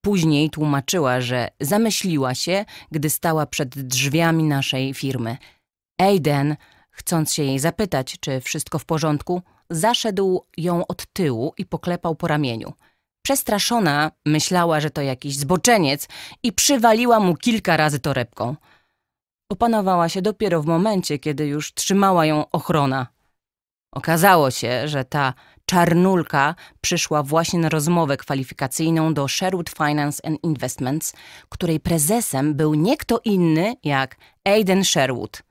Później tłumaczyła, że zamyśliła się, gdy stała przed drzwiami naszej firmy. Aiden, chcąc się jej zapytać, czy wszystko w porządku, zaszedł ją od tyłu i poklepał po ramieniu. Przestraszona myślała, że to jakiś zboczeniec i przywaliła mu kilka razy torebką. Opanowała się dopiero w momencie, kiedy już trzymała ją ochrona. Okazało się, że ta Czarnulka przyszła właśnie na rozmowę kwalifikacyjną do Sherwood Finance and Investments, której prezesem był nie kto inny jak Aiden Sherwood.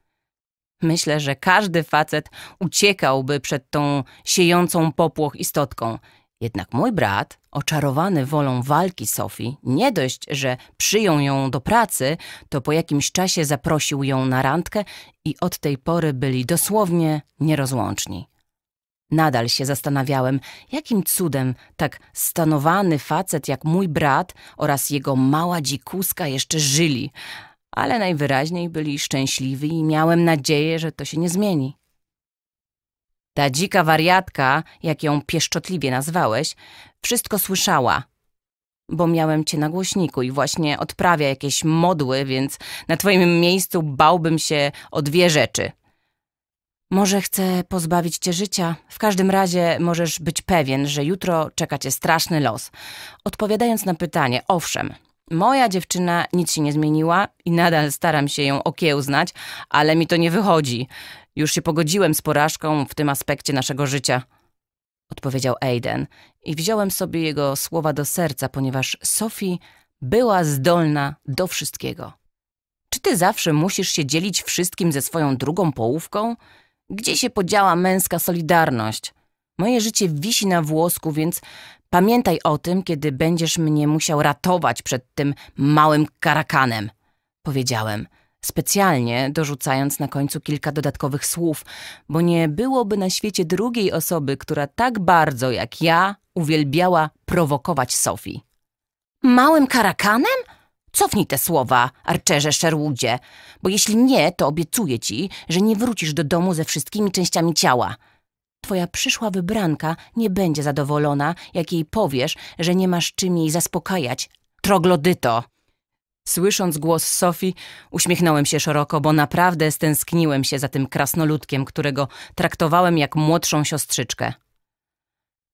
Myślę, że każdy facet uciekałby przed tą siejącą popłoch istotką. Jednak mój brat, oczarowany wolą walki Sophie, nie dość, że przyjął ją do pracy, to po jakimś czasie zaprosił ją na randkę i od tej pory byli dosłownie nierozłączni. Nadal się zastanawiałem, jakim cudem tak stanowany facet jak mój brat oraz jego mała dzikuska jeszcze żyli, ale najwyraźniej byli szczęśliwi i miałem nadzieję, że to się nie zmieni. Ta dzika wariatka, jak ją pieszczotliwie nazwałeś, wszystko słyszała, bo miałem cię na głośniku i właśnie odprawia jakieś modły, więc na twoim miejscu bałbym się o dwie rzeczy – może chcę pozbawić cię życia. W każdym razie możesz być pewien, że jutro czeka cię straszny los. Odpowiadając na pytanie, owszem, moja dziewczyna nic się nie zmieniła i nadal staram się ją okiełznać, ale mi to nie wychodzi. Już się pogodziłem z porażką w tym aspekcie naszego życia. Odpowiedział Aiden i wziąłem sobie jego słowa do serca, ponieważ Sophie była zdolna do wszystkiego. Czy ty zawsze musisz się dzielić wszystkim ze swoją drugą połówką? Gdzie się podziała męska solidarność? Moje życie wisi na włosku, więc pamiętaj o tym, kiedy będziesz mnie musiał ratować przed tym małym karakanem, powiedziałem, specjalnie dorzucając na końcu kilka dodatkowych słów, bo nie byłoby na świecie drugiej osoby, która tak bardzo jak ja uwielbiała prowokować Sofii. Małym karakanem? Cofnij te słowa, arczerze Sherwoodzie, bo jeśli nie, to obiecuję ci, że nie wrócisz do domu ze wszystkimi częściami ciała. Twoja przyszła wybranka nie będzie zadowolona, jak jej powiesz, że nie masz czym jej zaspokajać. Troglodyto! Słysząc głos Sofii, uśmiechnąłem się szeroko, bo naprawdę stęskniłem się za tym krasnoludkiem, którego traktowałem jak młodszą siostrzyczkę.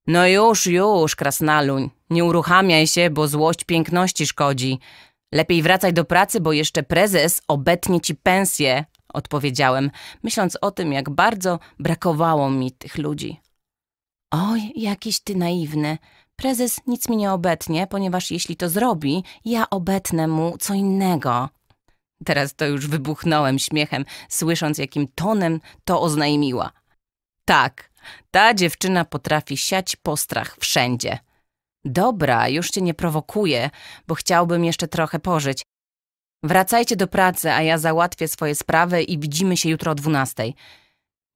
No już, już, krasnaluń, nie uruchamiaj się, bo złość piękności szkodzi. Lepiej wracaj do pracy, bo jeszcze prezes obetnie ci pensję, odpowiedziałem, myśląc o tym, jak bardzo brakowało mi tych ludzi. Oj, jakiś ty naiwny. Prezes nic mi nie obetnie, ponieważ jeśli to zrobi, ja obetnę mu co innego. Teraz to już wybuchnąłem śmiechem, słysząc, jakim tonem to oznajmiła. Tak, ta dziewczyna potrafi siać postrach wszędzie. Dobra, już cię nie prowokuję, bo chciałbym jeszcze trochę pożyć. Wracajcie do pracy, a ja załatwię swoje sprawy i widzimy się jutro o dwunastej.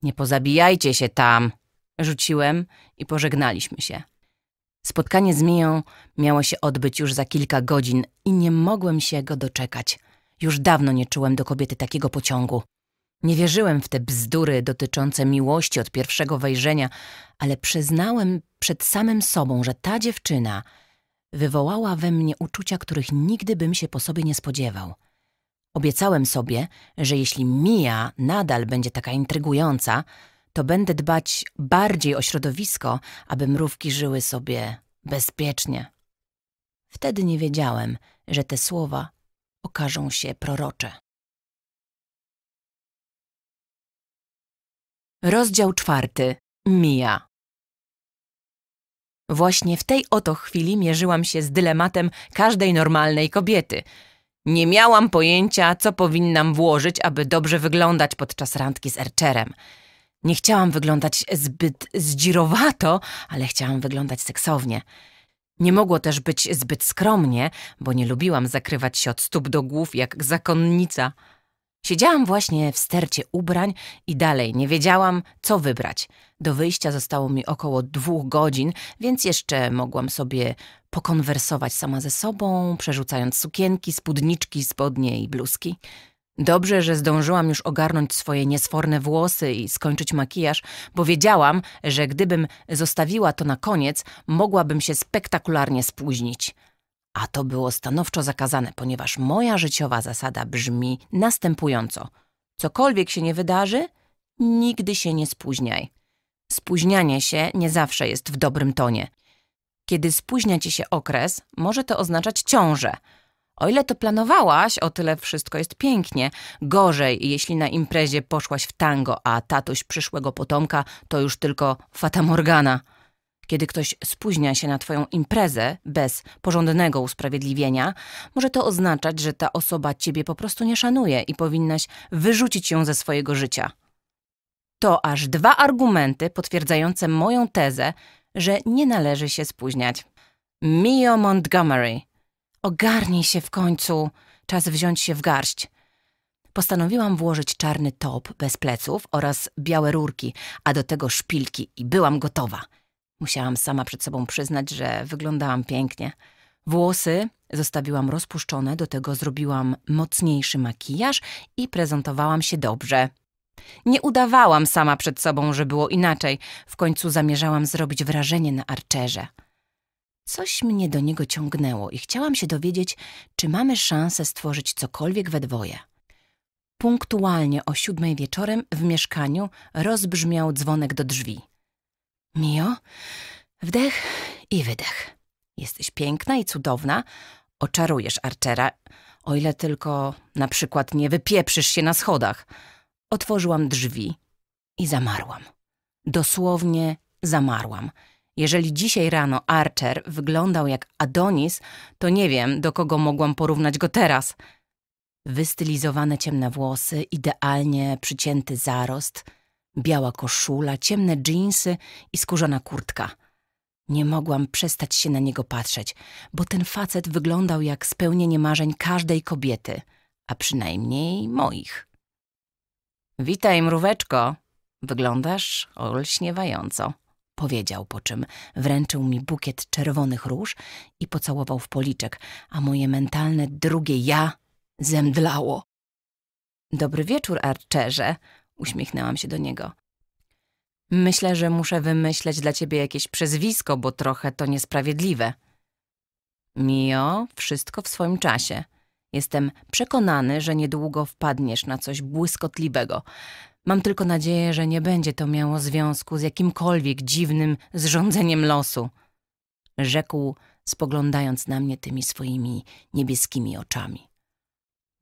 Nie pozabijajcie się tam, rzuciłem i pożegnaliśmy się. Spotkanie z Miją miało się odbyć już za kilka godzin i nie mogłem się go doczekać. Już dawno nie czułem do kobiety takiego pociągu. Nie wierzyłem w te bzdury dotyczące miłości od pierwszego wejrzenia, ale przyznałem przed samym sobą, że ta dziewczyna wywołała we mnie uczucia, których nigdy bym się po sobie nie spodziewał. Obiecałem sobie, że jeśli Mia nadal będzie taka intrygująca, to będę dbać bardziej o środowisko, aby mrówki żyły sobie bezpiecznie. Wtedy nie wiedziałem, że te słowa okażą się prorocze. Rozdział czwarty. Mija. Właśnie w tej oto chwili mierzyłam się z dylematem każdej normalnej kobiety. Nie miałam pojęcia, co powinnam włożyć, aby dobrze wyglądać podczas randki z Erczerem. Nie chciałam wyglądać zbyt zdzirowato, ale chciałam wyglądać seksownie. Nie mogło też być zbyt skromnie, bo nie lubiłam zakrywać się od stóp do głów jak zakonnica – Siedziałam właśnie w stercie ubrań i dalej nie wiedziałam, co wybrać. Do wyjścia zostało mi około dwóch godzin, więc jeszcze mogłam sobie pokonwersować sama ze sobą, przerzucając sukienki, spódniczki, spodnie i bluzki. Dobrze, że zdążyłam już ogarnąć swoje niesforne włosy i skończyć makijaż, bo wiedziałam, że gdybym zostawiła to na koniec, mogłabym się spektakularnie spóźnić a to było stanowczo zakazane, ponieważ moja życiowa zasada brzmi następująco. Cokolwiek się nie wydarzy, nigdy się nie spóźniaj. Spóźnianie się nie zawsze jest w dobrym tonie. Kiedy spóźnia ci się okres, może to oznaczać ciążę. O ile to planowałaś, o tyle wszystko jest pięknie. Gorzej, jeśli na imprezie poszłaś w tango, a tatuś przyszłego potomka to już tylko fatamorgana. Morgana. Kiedy ktoś spóźnia się na Twoją imprezę bez porządnego usprawiedliwienia, może to oznaczać, że ta osoba Ciebie po prostu nie szanuje i powinnaś wyrzucić ją ze swojego życia. To aż dwa argumenty potwierdzające moją tezę, że nie należy się spóźniać. Mio Montgomery. Ogarnij się w końcu. Czas wziąć się w garść. Postanowiłam włożyć czarny top bez pleców oraz białe rurki, a do tego szpilki i byłam gotowa. Musiałam sama przed sobą przyznać, że wyglądałam pięknie. Włosy zostawiłam rozpuszczone, do tego zrobiłam mocniejszy makijaż i prezentowałam się dobrze. Nie udawałam sama przed sobą, że było inaczej. W końcu zamierzałam zrobić wrażenie na archerze. Coś mnie do niego ciągnęło i chciałam się dowiedzieć, czy mamy szansę stworzyć cokolwiek we dwoje. Punktualnie o siódmej wieczorem w mieszkaniu rozbrzmiał dzwonek do drzwi. Mio, wdech i wydech. Jesteś piękna i cudowna, oczarujesz Archera, o ile tylko na przykład nie wypieprzysz się na schodach. Otworzyłam drzwi i zamarłam. Dosłownie zamarłam. Jeżeli dzisiaj rano Archer wyglądał jak Adonis, to nie wiem, do kogo mogłam porównać go teraz. Wystylizowane ciemne włosy, idealnie przycięty zarost – biała koszula, ciemne dżinsy i skórzana kurtka. Nie mogłam przestać się na niego patrzeć, bo ten facet wyglądał jak spełnienie marzeń każdej kobiety, a przynajmniej moich. Witaj, mróweczko. Wyglądasz olśniewająco, powiedział, po czym wręczył mi bukiet czerwonych róż i pocałował w policzek, a moje mentalne drugie ja zemdlało. Dobry wieczór, arczerze. Uśmiechnęłam się do niego. Myślę, że muszę wymyśleć dla ciebie jakieś przezwisko, bo trochę to niesprawiedliwe. Mio, wszystko w swoim czasie. Jestem przekonany, że niedługo wpadniesz na coś błyskotliwego. Mam tylko nadzieję, że nie będzie to miało związku z jakimkolwiek dziwnym zrządzeniem losu. Rzekł, spoglądając na mnie tymi swoimi niebieskimi oczami.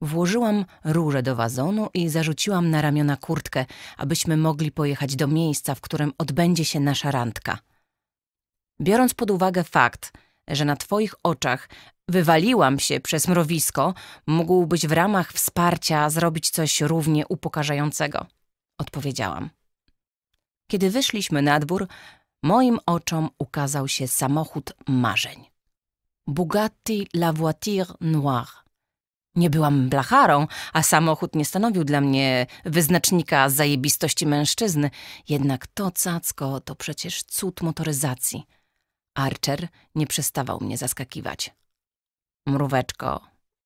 Włożyłam róże do wazonu i zarzuciłam na ramiona kurtkę, abyśmy mogli pojechać do miejsca, w którym odbędzie się nasza randka. Biorąc pod uwagę fakt, że na twoich oczach wywaliłam się przez mrowisko, mógłbyś w ramach wsparcia zrobić coś równie upokarzającego, odpowiedziałam. Kiedy wyszliśmy na dwór, moim oczom ukazał się samochód marzeń. Bugatti La Voiture Noire nie byłam blacharą, a samochód nie stanowił dla mnie wyznacznika zajebistości mężczyzny. Jednak to cacko to przecież cud motoryzacji. Archer nie przestawał mnie zaskakiwać. Mróweczko,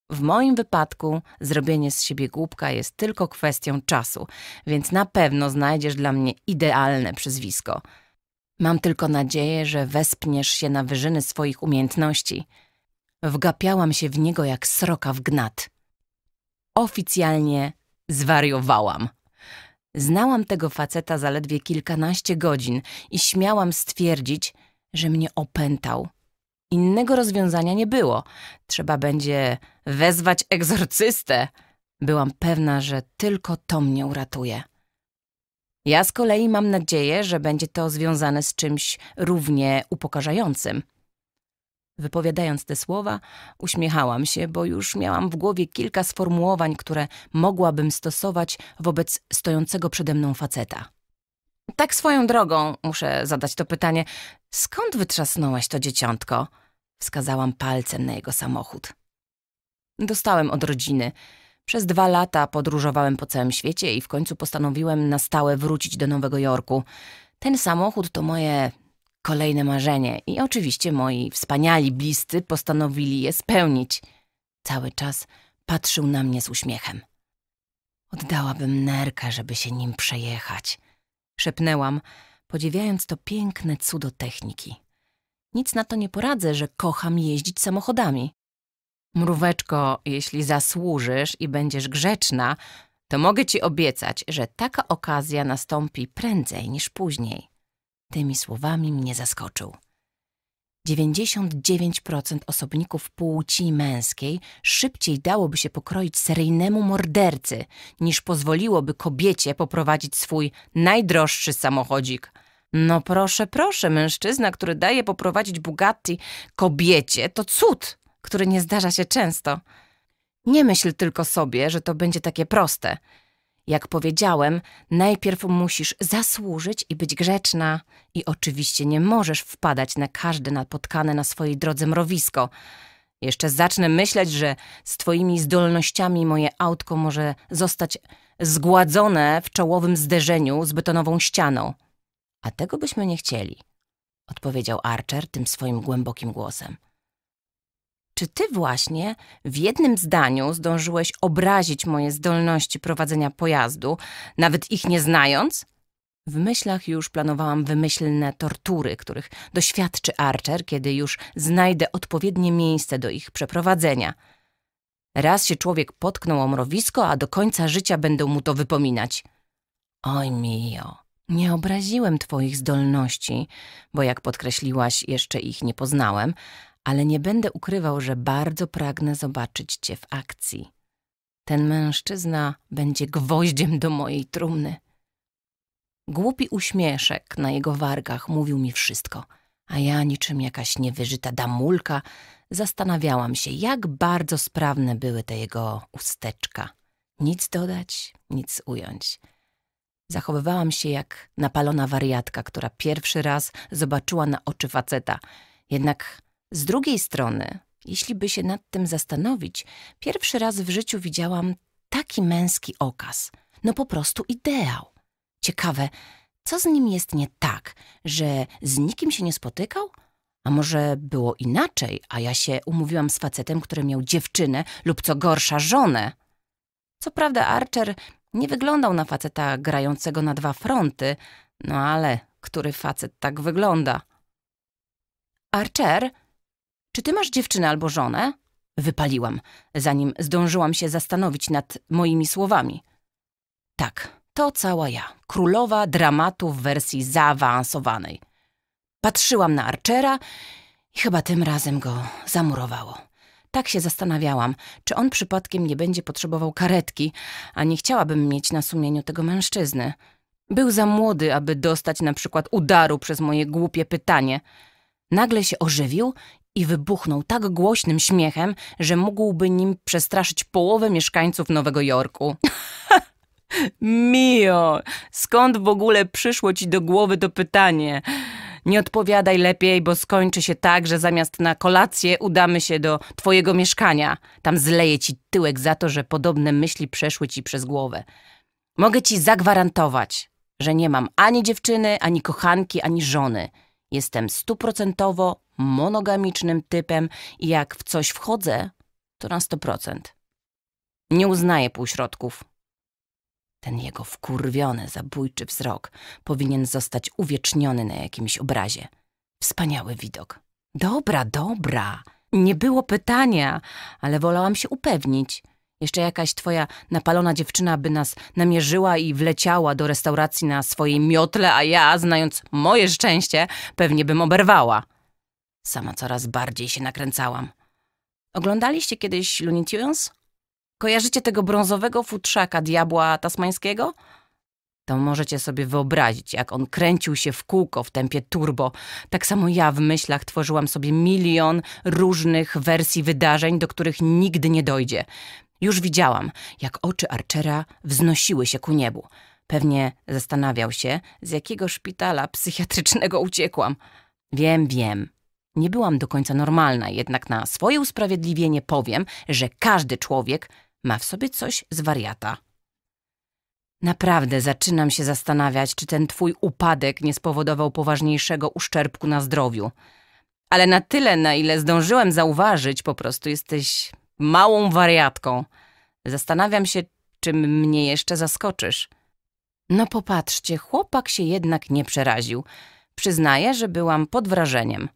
w moim wypadku zrobienie z siebie głupka jest tylko kwestią czasu, więc na pewno znajdziesz dla mnie idealne przyzwisko. Mam tylko nadzieję, że wespniesz się na wyżyny swoich umiejętności – Wgapiałam się w niego jak sroka w gnat. Oficjalnie zwariowałam. Znałam tego faceta zaledwie kilkanaście godzin i śmiałam stwierdzić, że mnie opętał. Innego rozwiązania nie było. Trzeba będzie wezwać egzorcystę. Byłam pewna, że tylko to mnie uratuje. Ja z kolei mam nadzieję, że będzie to związane z czymś równie upokarzającym – Wypowiadając te słowa, uśmiechałam się, bo już miałam w głowie kilka sformułowań, które mogłabym stosować wobec stojącego przede mną faceta. Tak swoją drogą, muszę zadać to pytanie, skąd wytrzasnąłeś to dzieciątko? Wskazałam palcem na jego samochód. Dostałem od rodziny. Przez dwa lata podróżowałem po całym świecie i w końcu postanowiłem na stałe wrócić do Nowego Jorku. Ten samochód to moje kolejne marzenie i oczywiście moi wspaniali bliscy postanowili je spełnić. Cały czas patrzył na mnie z uśmiechem. Oddałabym nerkę, żeby się nim przejechać. Szepnęłam, podziwiając to piękne cudo techniki. Nic na to nie poradzę, że kocham jeździć samochodami. Mróweczko, jeśli zasłużysz i będziesz grzeczna, to mogę ci obiecać, że taka okazja nastąpi prędzej niż później. Tymi słowami mnie zaskoczył. 99% osobników płci męskiej szybciej dałoby się pokroić seryjnemu mordercy, niż pozwoliłoby kobiecie poprowadzić swój najdroższy samochodzik. No proszę, proszę, mężczyzna, który daje poprowadzić Bugatti kobiecie, to cud, który nie zdarza się często. Nie myśl tylko sobie, że to będzie takie proste. Jak powiedziałem, najpierw musisz zasłużyć i być grzeczna. I oczywiście nie możesz wpadać na każde napotkane na swojej drodze mrowisko. Jeszcze zacznę myśleć, że z twoimi zdolnościami moje autko może zostać zgładzone w czołowym zderzeniu z betonową ścianą. A tego byśmy nie chcieli, odpowiedział Archer tym swoim głębokim głosem czy ty właśnie w jednym zdaniu zdążyłeś obrazić moje zdolności prowadzenia pojazdu, nawet ich nie znając? W myślach już planowałam wymyślne tortury, których doświadczy Archer, kiedy już znajdę odpowiednie miejsce do ich przeprowadzenia. Raz się człowiek potknął o mrowisko, a do końca życia będę mu to wypominać. Oj, mio, nie obraziłem twoich zdolności, bo jak podkreśliłaś, jeszcze ich nie poznałem, ale nie będę ukrywał, że bardzo pragnę zobaczyć cię w akcji. Ten mężczyzna będzie gwoździem do mojej trumny. Głupi uśmieszek na jego wargach mówił mi wszystko, a ja niczym jakaś niewyżyta damulka zastanawiałam się, jak bardzo sprawne były te jego usteczka. Nic dodać, nic ująć. Zachowywałam się jak napalona wariatka, która pierwszy raz zobaczyła na oczy faceta. Jednak z drugiej strony, jeśli by się nad tym zastanowić, pierwszy raz w życiu widziałam taki męski okaz. No po prostu ideał. Ciekawe, co z nim jest nie tak, że z nikim się nie spotykał? A może było inaczej, a ja się umówiłam z facetem, który miał dziewczynę lub co gorsza żonę? Co prawda Archer nie wyglądał na faceta grającego na dwa fronty, no ale który facet tak wygląda? Archer, czy ty masz dziewczynę albo żonę? Wypaliłam, zanim zdążyłam się zastanowić nad moimi słowami. Tak, to cała ja, królowa dramatu w wersji zaawansowanej. Patrzyłam na Archera i chyba tym razem go zamurowało. Tak się zastanawiałam, czy on przypadkiem nie będzie potrzebował karetki, a nie chciałabym mieć na sumieniu tego mężczyzny. Był za młody, aby dostać na przykład udaru przez moje głupie pytanie. Nagle się ożywił i wybuchnął tak głośnym śmiechem, że mógłby nim przestraszyć połowę mieszkańców Nowego Jorku. Mio, skąd w ogóle przyszło ci do głowy to pytanie? Nie odpowiadaj lepiej, bo skończy się tak, że zamiast na kolację udamy się do twojego mieszkania. Tam zleję ci tyłek za to, że podobne myśli przeszły ci przez głowę. Mogę ci zagwarantować, że nie mam ani dziewczyny, ani kochanki, ani żony. Jestem stuprocentowo monogamicznym typem i jak w coś wchodzę, to na 100%. Nie uznaję półśrodków. Ten jego wkurwiony, zabójczy wzrok powinien zostać uwieczniony na jakimś obrazie. Wspaniały widok. Dobra, dobra. Nie było pytania, ale wolałam się upewnić. Jeszcze jakaś twoja napalona dziewczyna by nas namierzyła i wleciała do restauracji na swojej miotle, a ja, znając moje szczęście, pewnie bym oberwała. Sama coraz bardziej się nakręcałam. Oglądaliście kiedyś Looney Tunes? Kojarzycie tego brązowego futrzaka diabła tasmańskiego? To możecie sobie wyobrazić, jak on kręcił się w kółko w tempie turbo. Tak samo ja w myślach tworzyłam sobie milion różnych wersji wydarzeń, do których nigdy nie dojdzie. Już widziałam, jak oczy Archera wznosiły się ku niebu. Pewnie zastanawiał się, z jakiego szpitala psychiatrycznego uciekłam. Wiem, wiem, nie byłam do końca normalna, jednak na swoje usprawiedliwienie powiem, że każdy człowiek ma w sobie coś z wariata. Naprawdę zaczynam się zastanawiać, czy ten twój upadek nie spowodował poważniejszego uszczerbku na zdrowiu. Ale na tyle, na ile zdążyłem zauważyć, po prostu jesteś małą wariatką. Zastanawiam się, czym mnie jeszcze zaskoczysz. No popatrzcie, chłopak się jednak nie przeraził. Przyznaję, że byłam pod wrażeniem.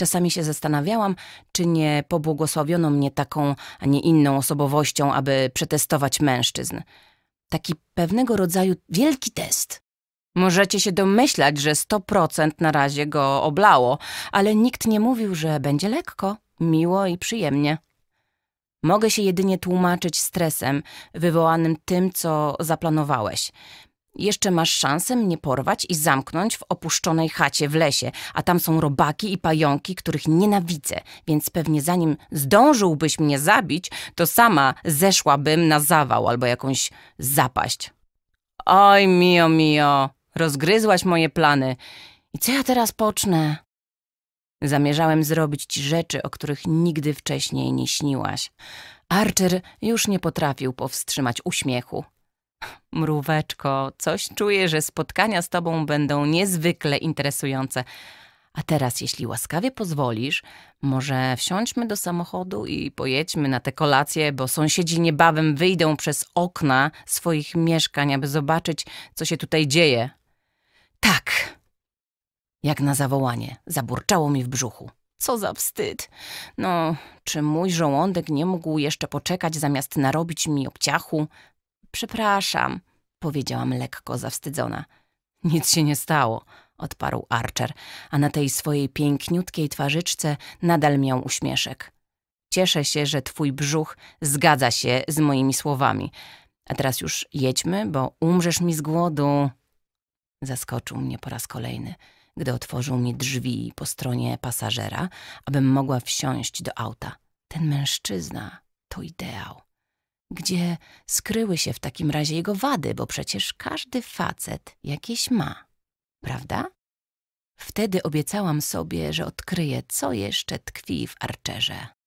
Czasami się zastanawiałam, czy nie pobłogosławiono mnie taką, a nie inną osobowością, aby przetestować mężczyzn. Taki pewnego rodzaju wielki test. Możecie się domyślać, że 100% na razie go oblało, ale nikt nie mówił, że będzie lekko, miło i przyjemnie. Mogę się jedynie tłumaczyć stresem wywołanym tym, co zaplanowałeś. Jeszcze masz szansę mnie porwać i zamknąć w opuszczonej chacie w lesie, a tam są robaki i pająki, których nienawidzę, więc pewnie zanim zdążyłbyś mnie zabić, to sama zeszłabym na zawał albo jakąś zapaść. Oj, mio, mio, rozgryzłaś moje plany. I co ja teraz pocznę? Zamierzałem zrobić ci rzeczy, o których nigdy wcześniej nie śniłaś. Archer już nie potrafił powstrzymać uśmiechu. Mróweczko, coś czuję, że spotkania z tobą będą niezwykle interesujące. A teraz, jeśli łaskawie pozwolisz, może wsiądźmy do samochodu i pojedźmy na te kolacje, bo sąsiedzi niebawem wyjdą przez okna swoich mieszkań, aby zobaczyć, co się tutaj dzieje. Tak! Jak na zawołanie, zaburczało mi w brzuchu. Co za wstyd! No, czy mój żołądek nie mógł jeszcze poczekać zamiast narobić mi obciachu? Przepraszam, powiedziałam lekko zawstydzona. Nic się nie stało, odparł Archer, a na tej swojej piękniutkiej twarzyczce nadal miał uśmieszek. Cieszę się, że twój brzuch zgadza się z moimi słowami. A teraz już jedźmy, bo umrzesz mi z głodu. Zaskoczył mnie po raz kolejny, gdy otworzył mi drzwi po stronie pasażera, abym mogła wsiąść do auta. Ten mężczyzna to ideał. Gdzie skryły się w takim razie jego wady, bo przecież każdy facet jakieś ma, prawda? Wtedy obiecałam sobie, że odkryję, co jeszcze tkwi w Archerze.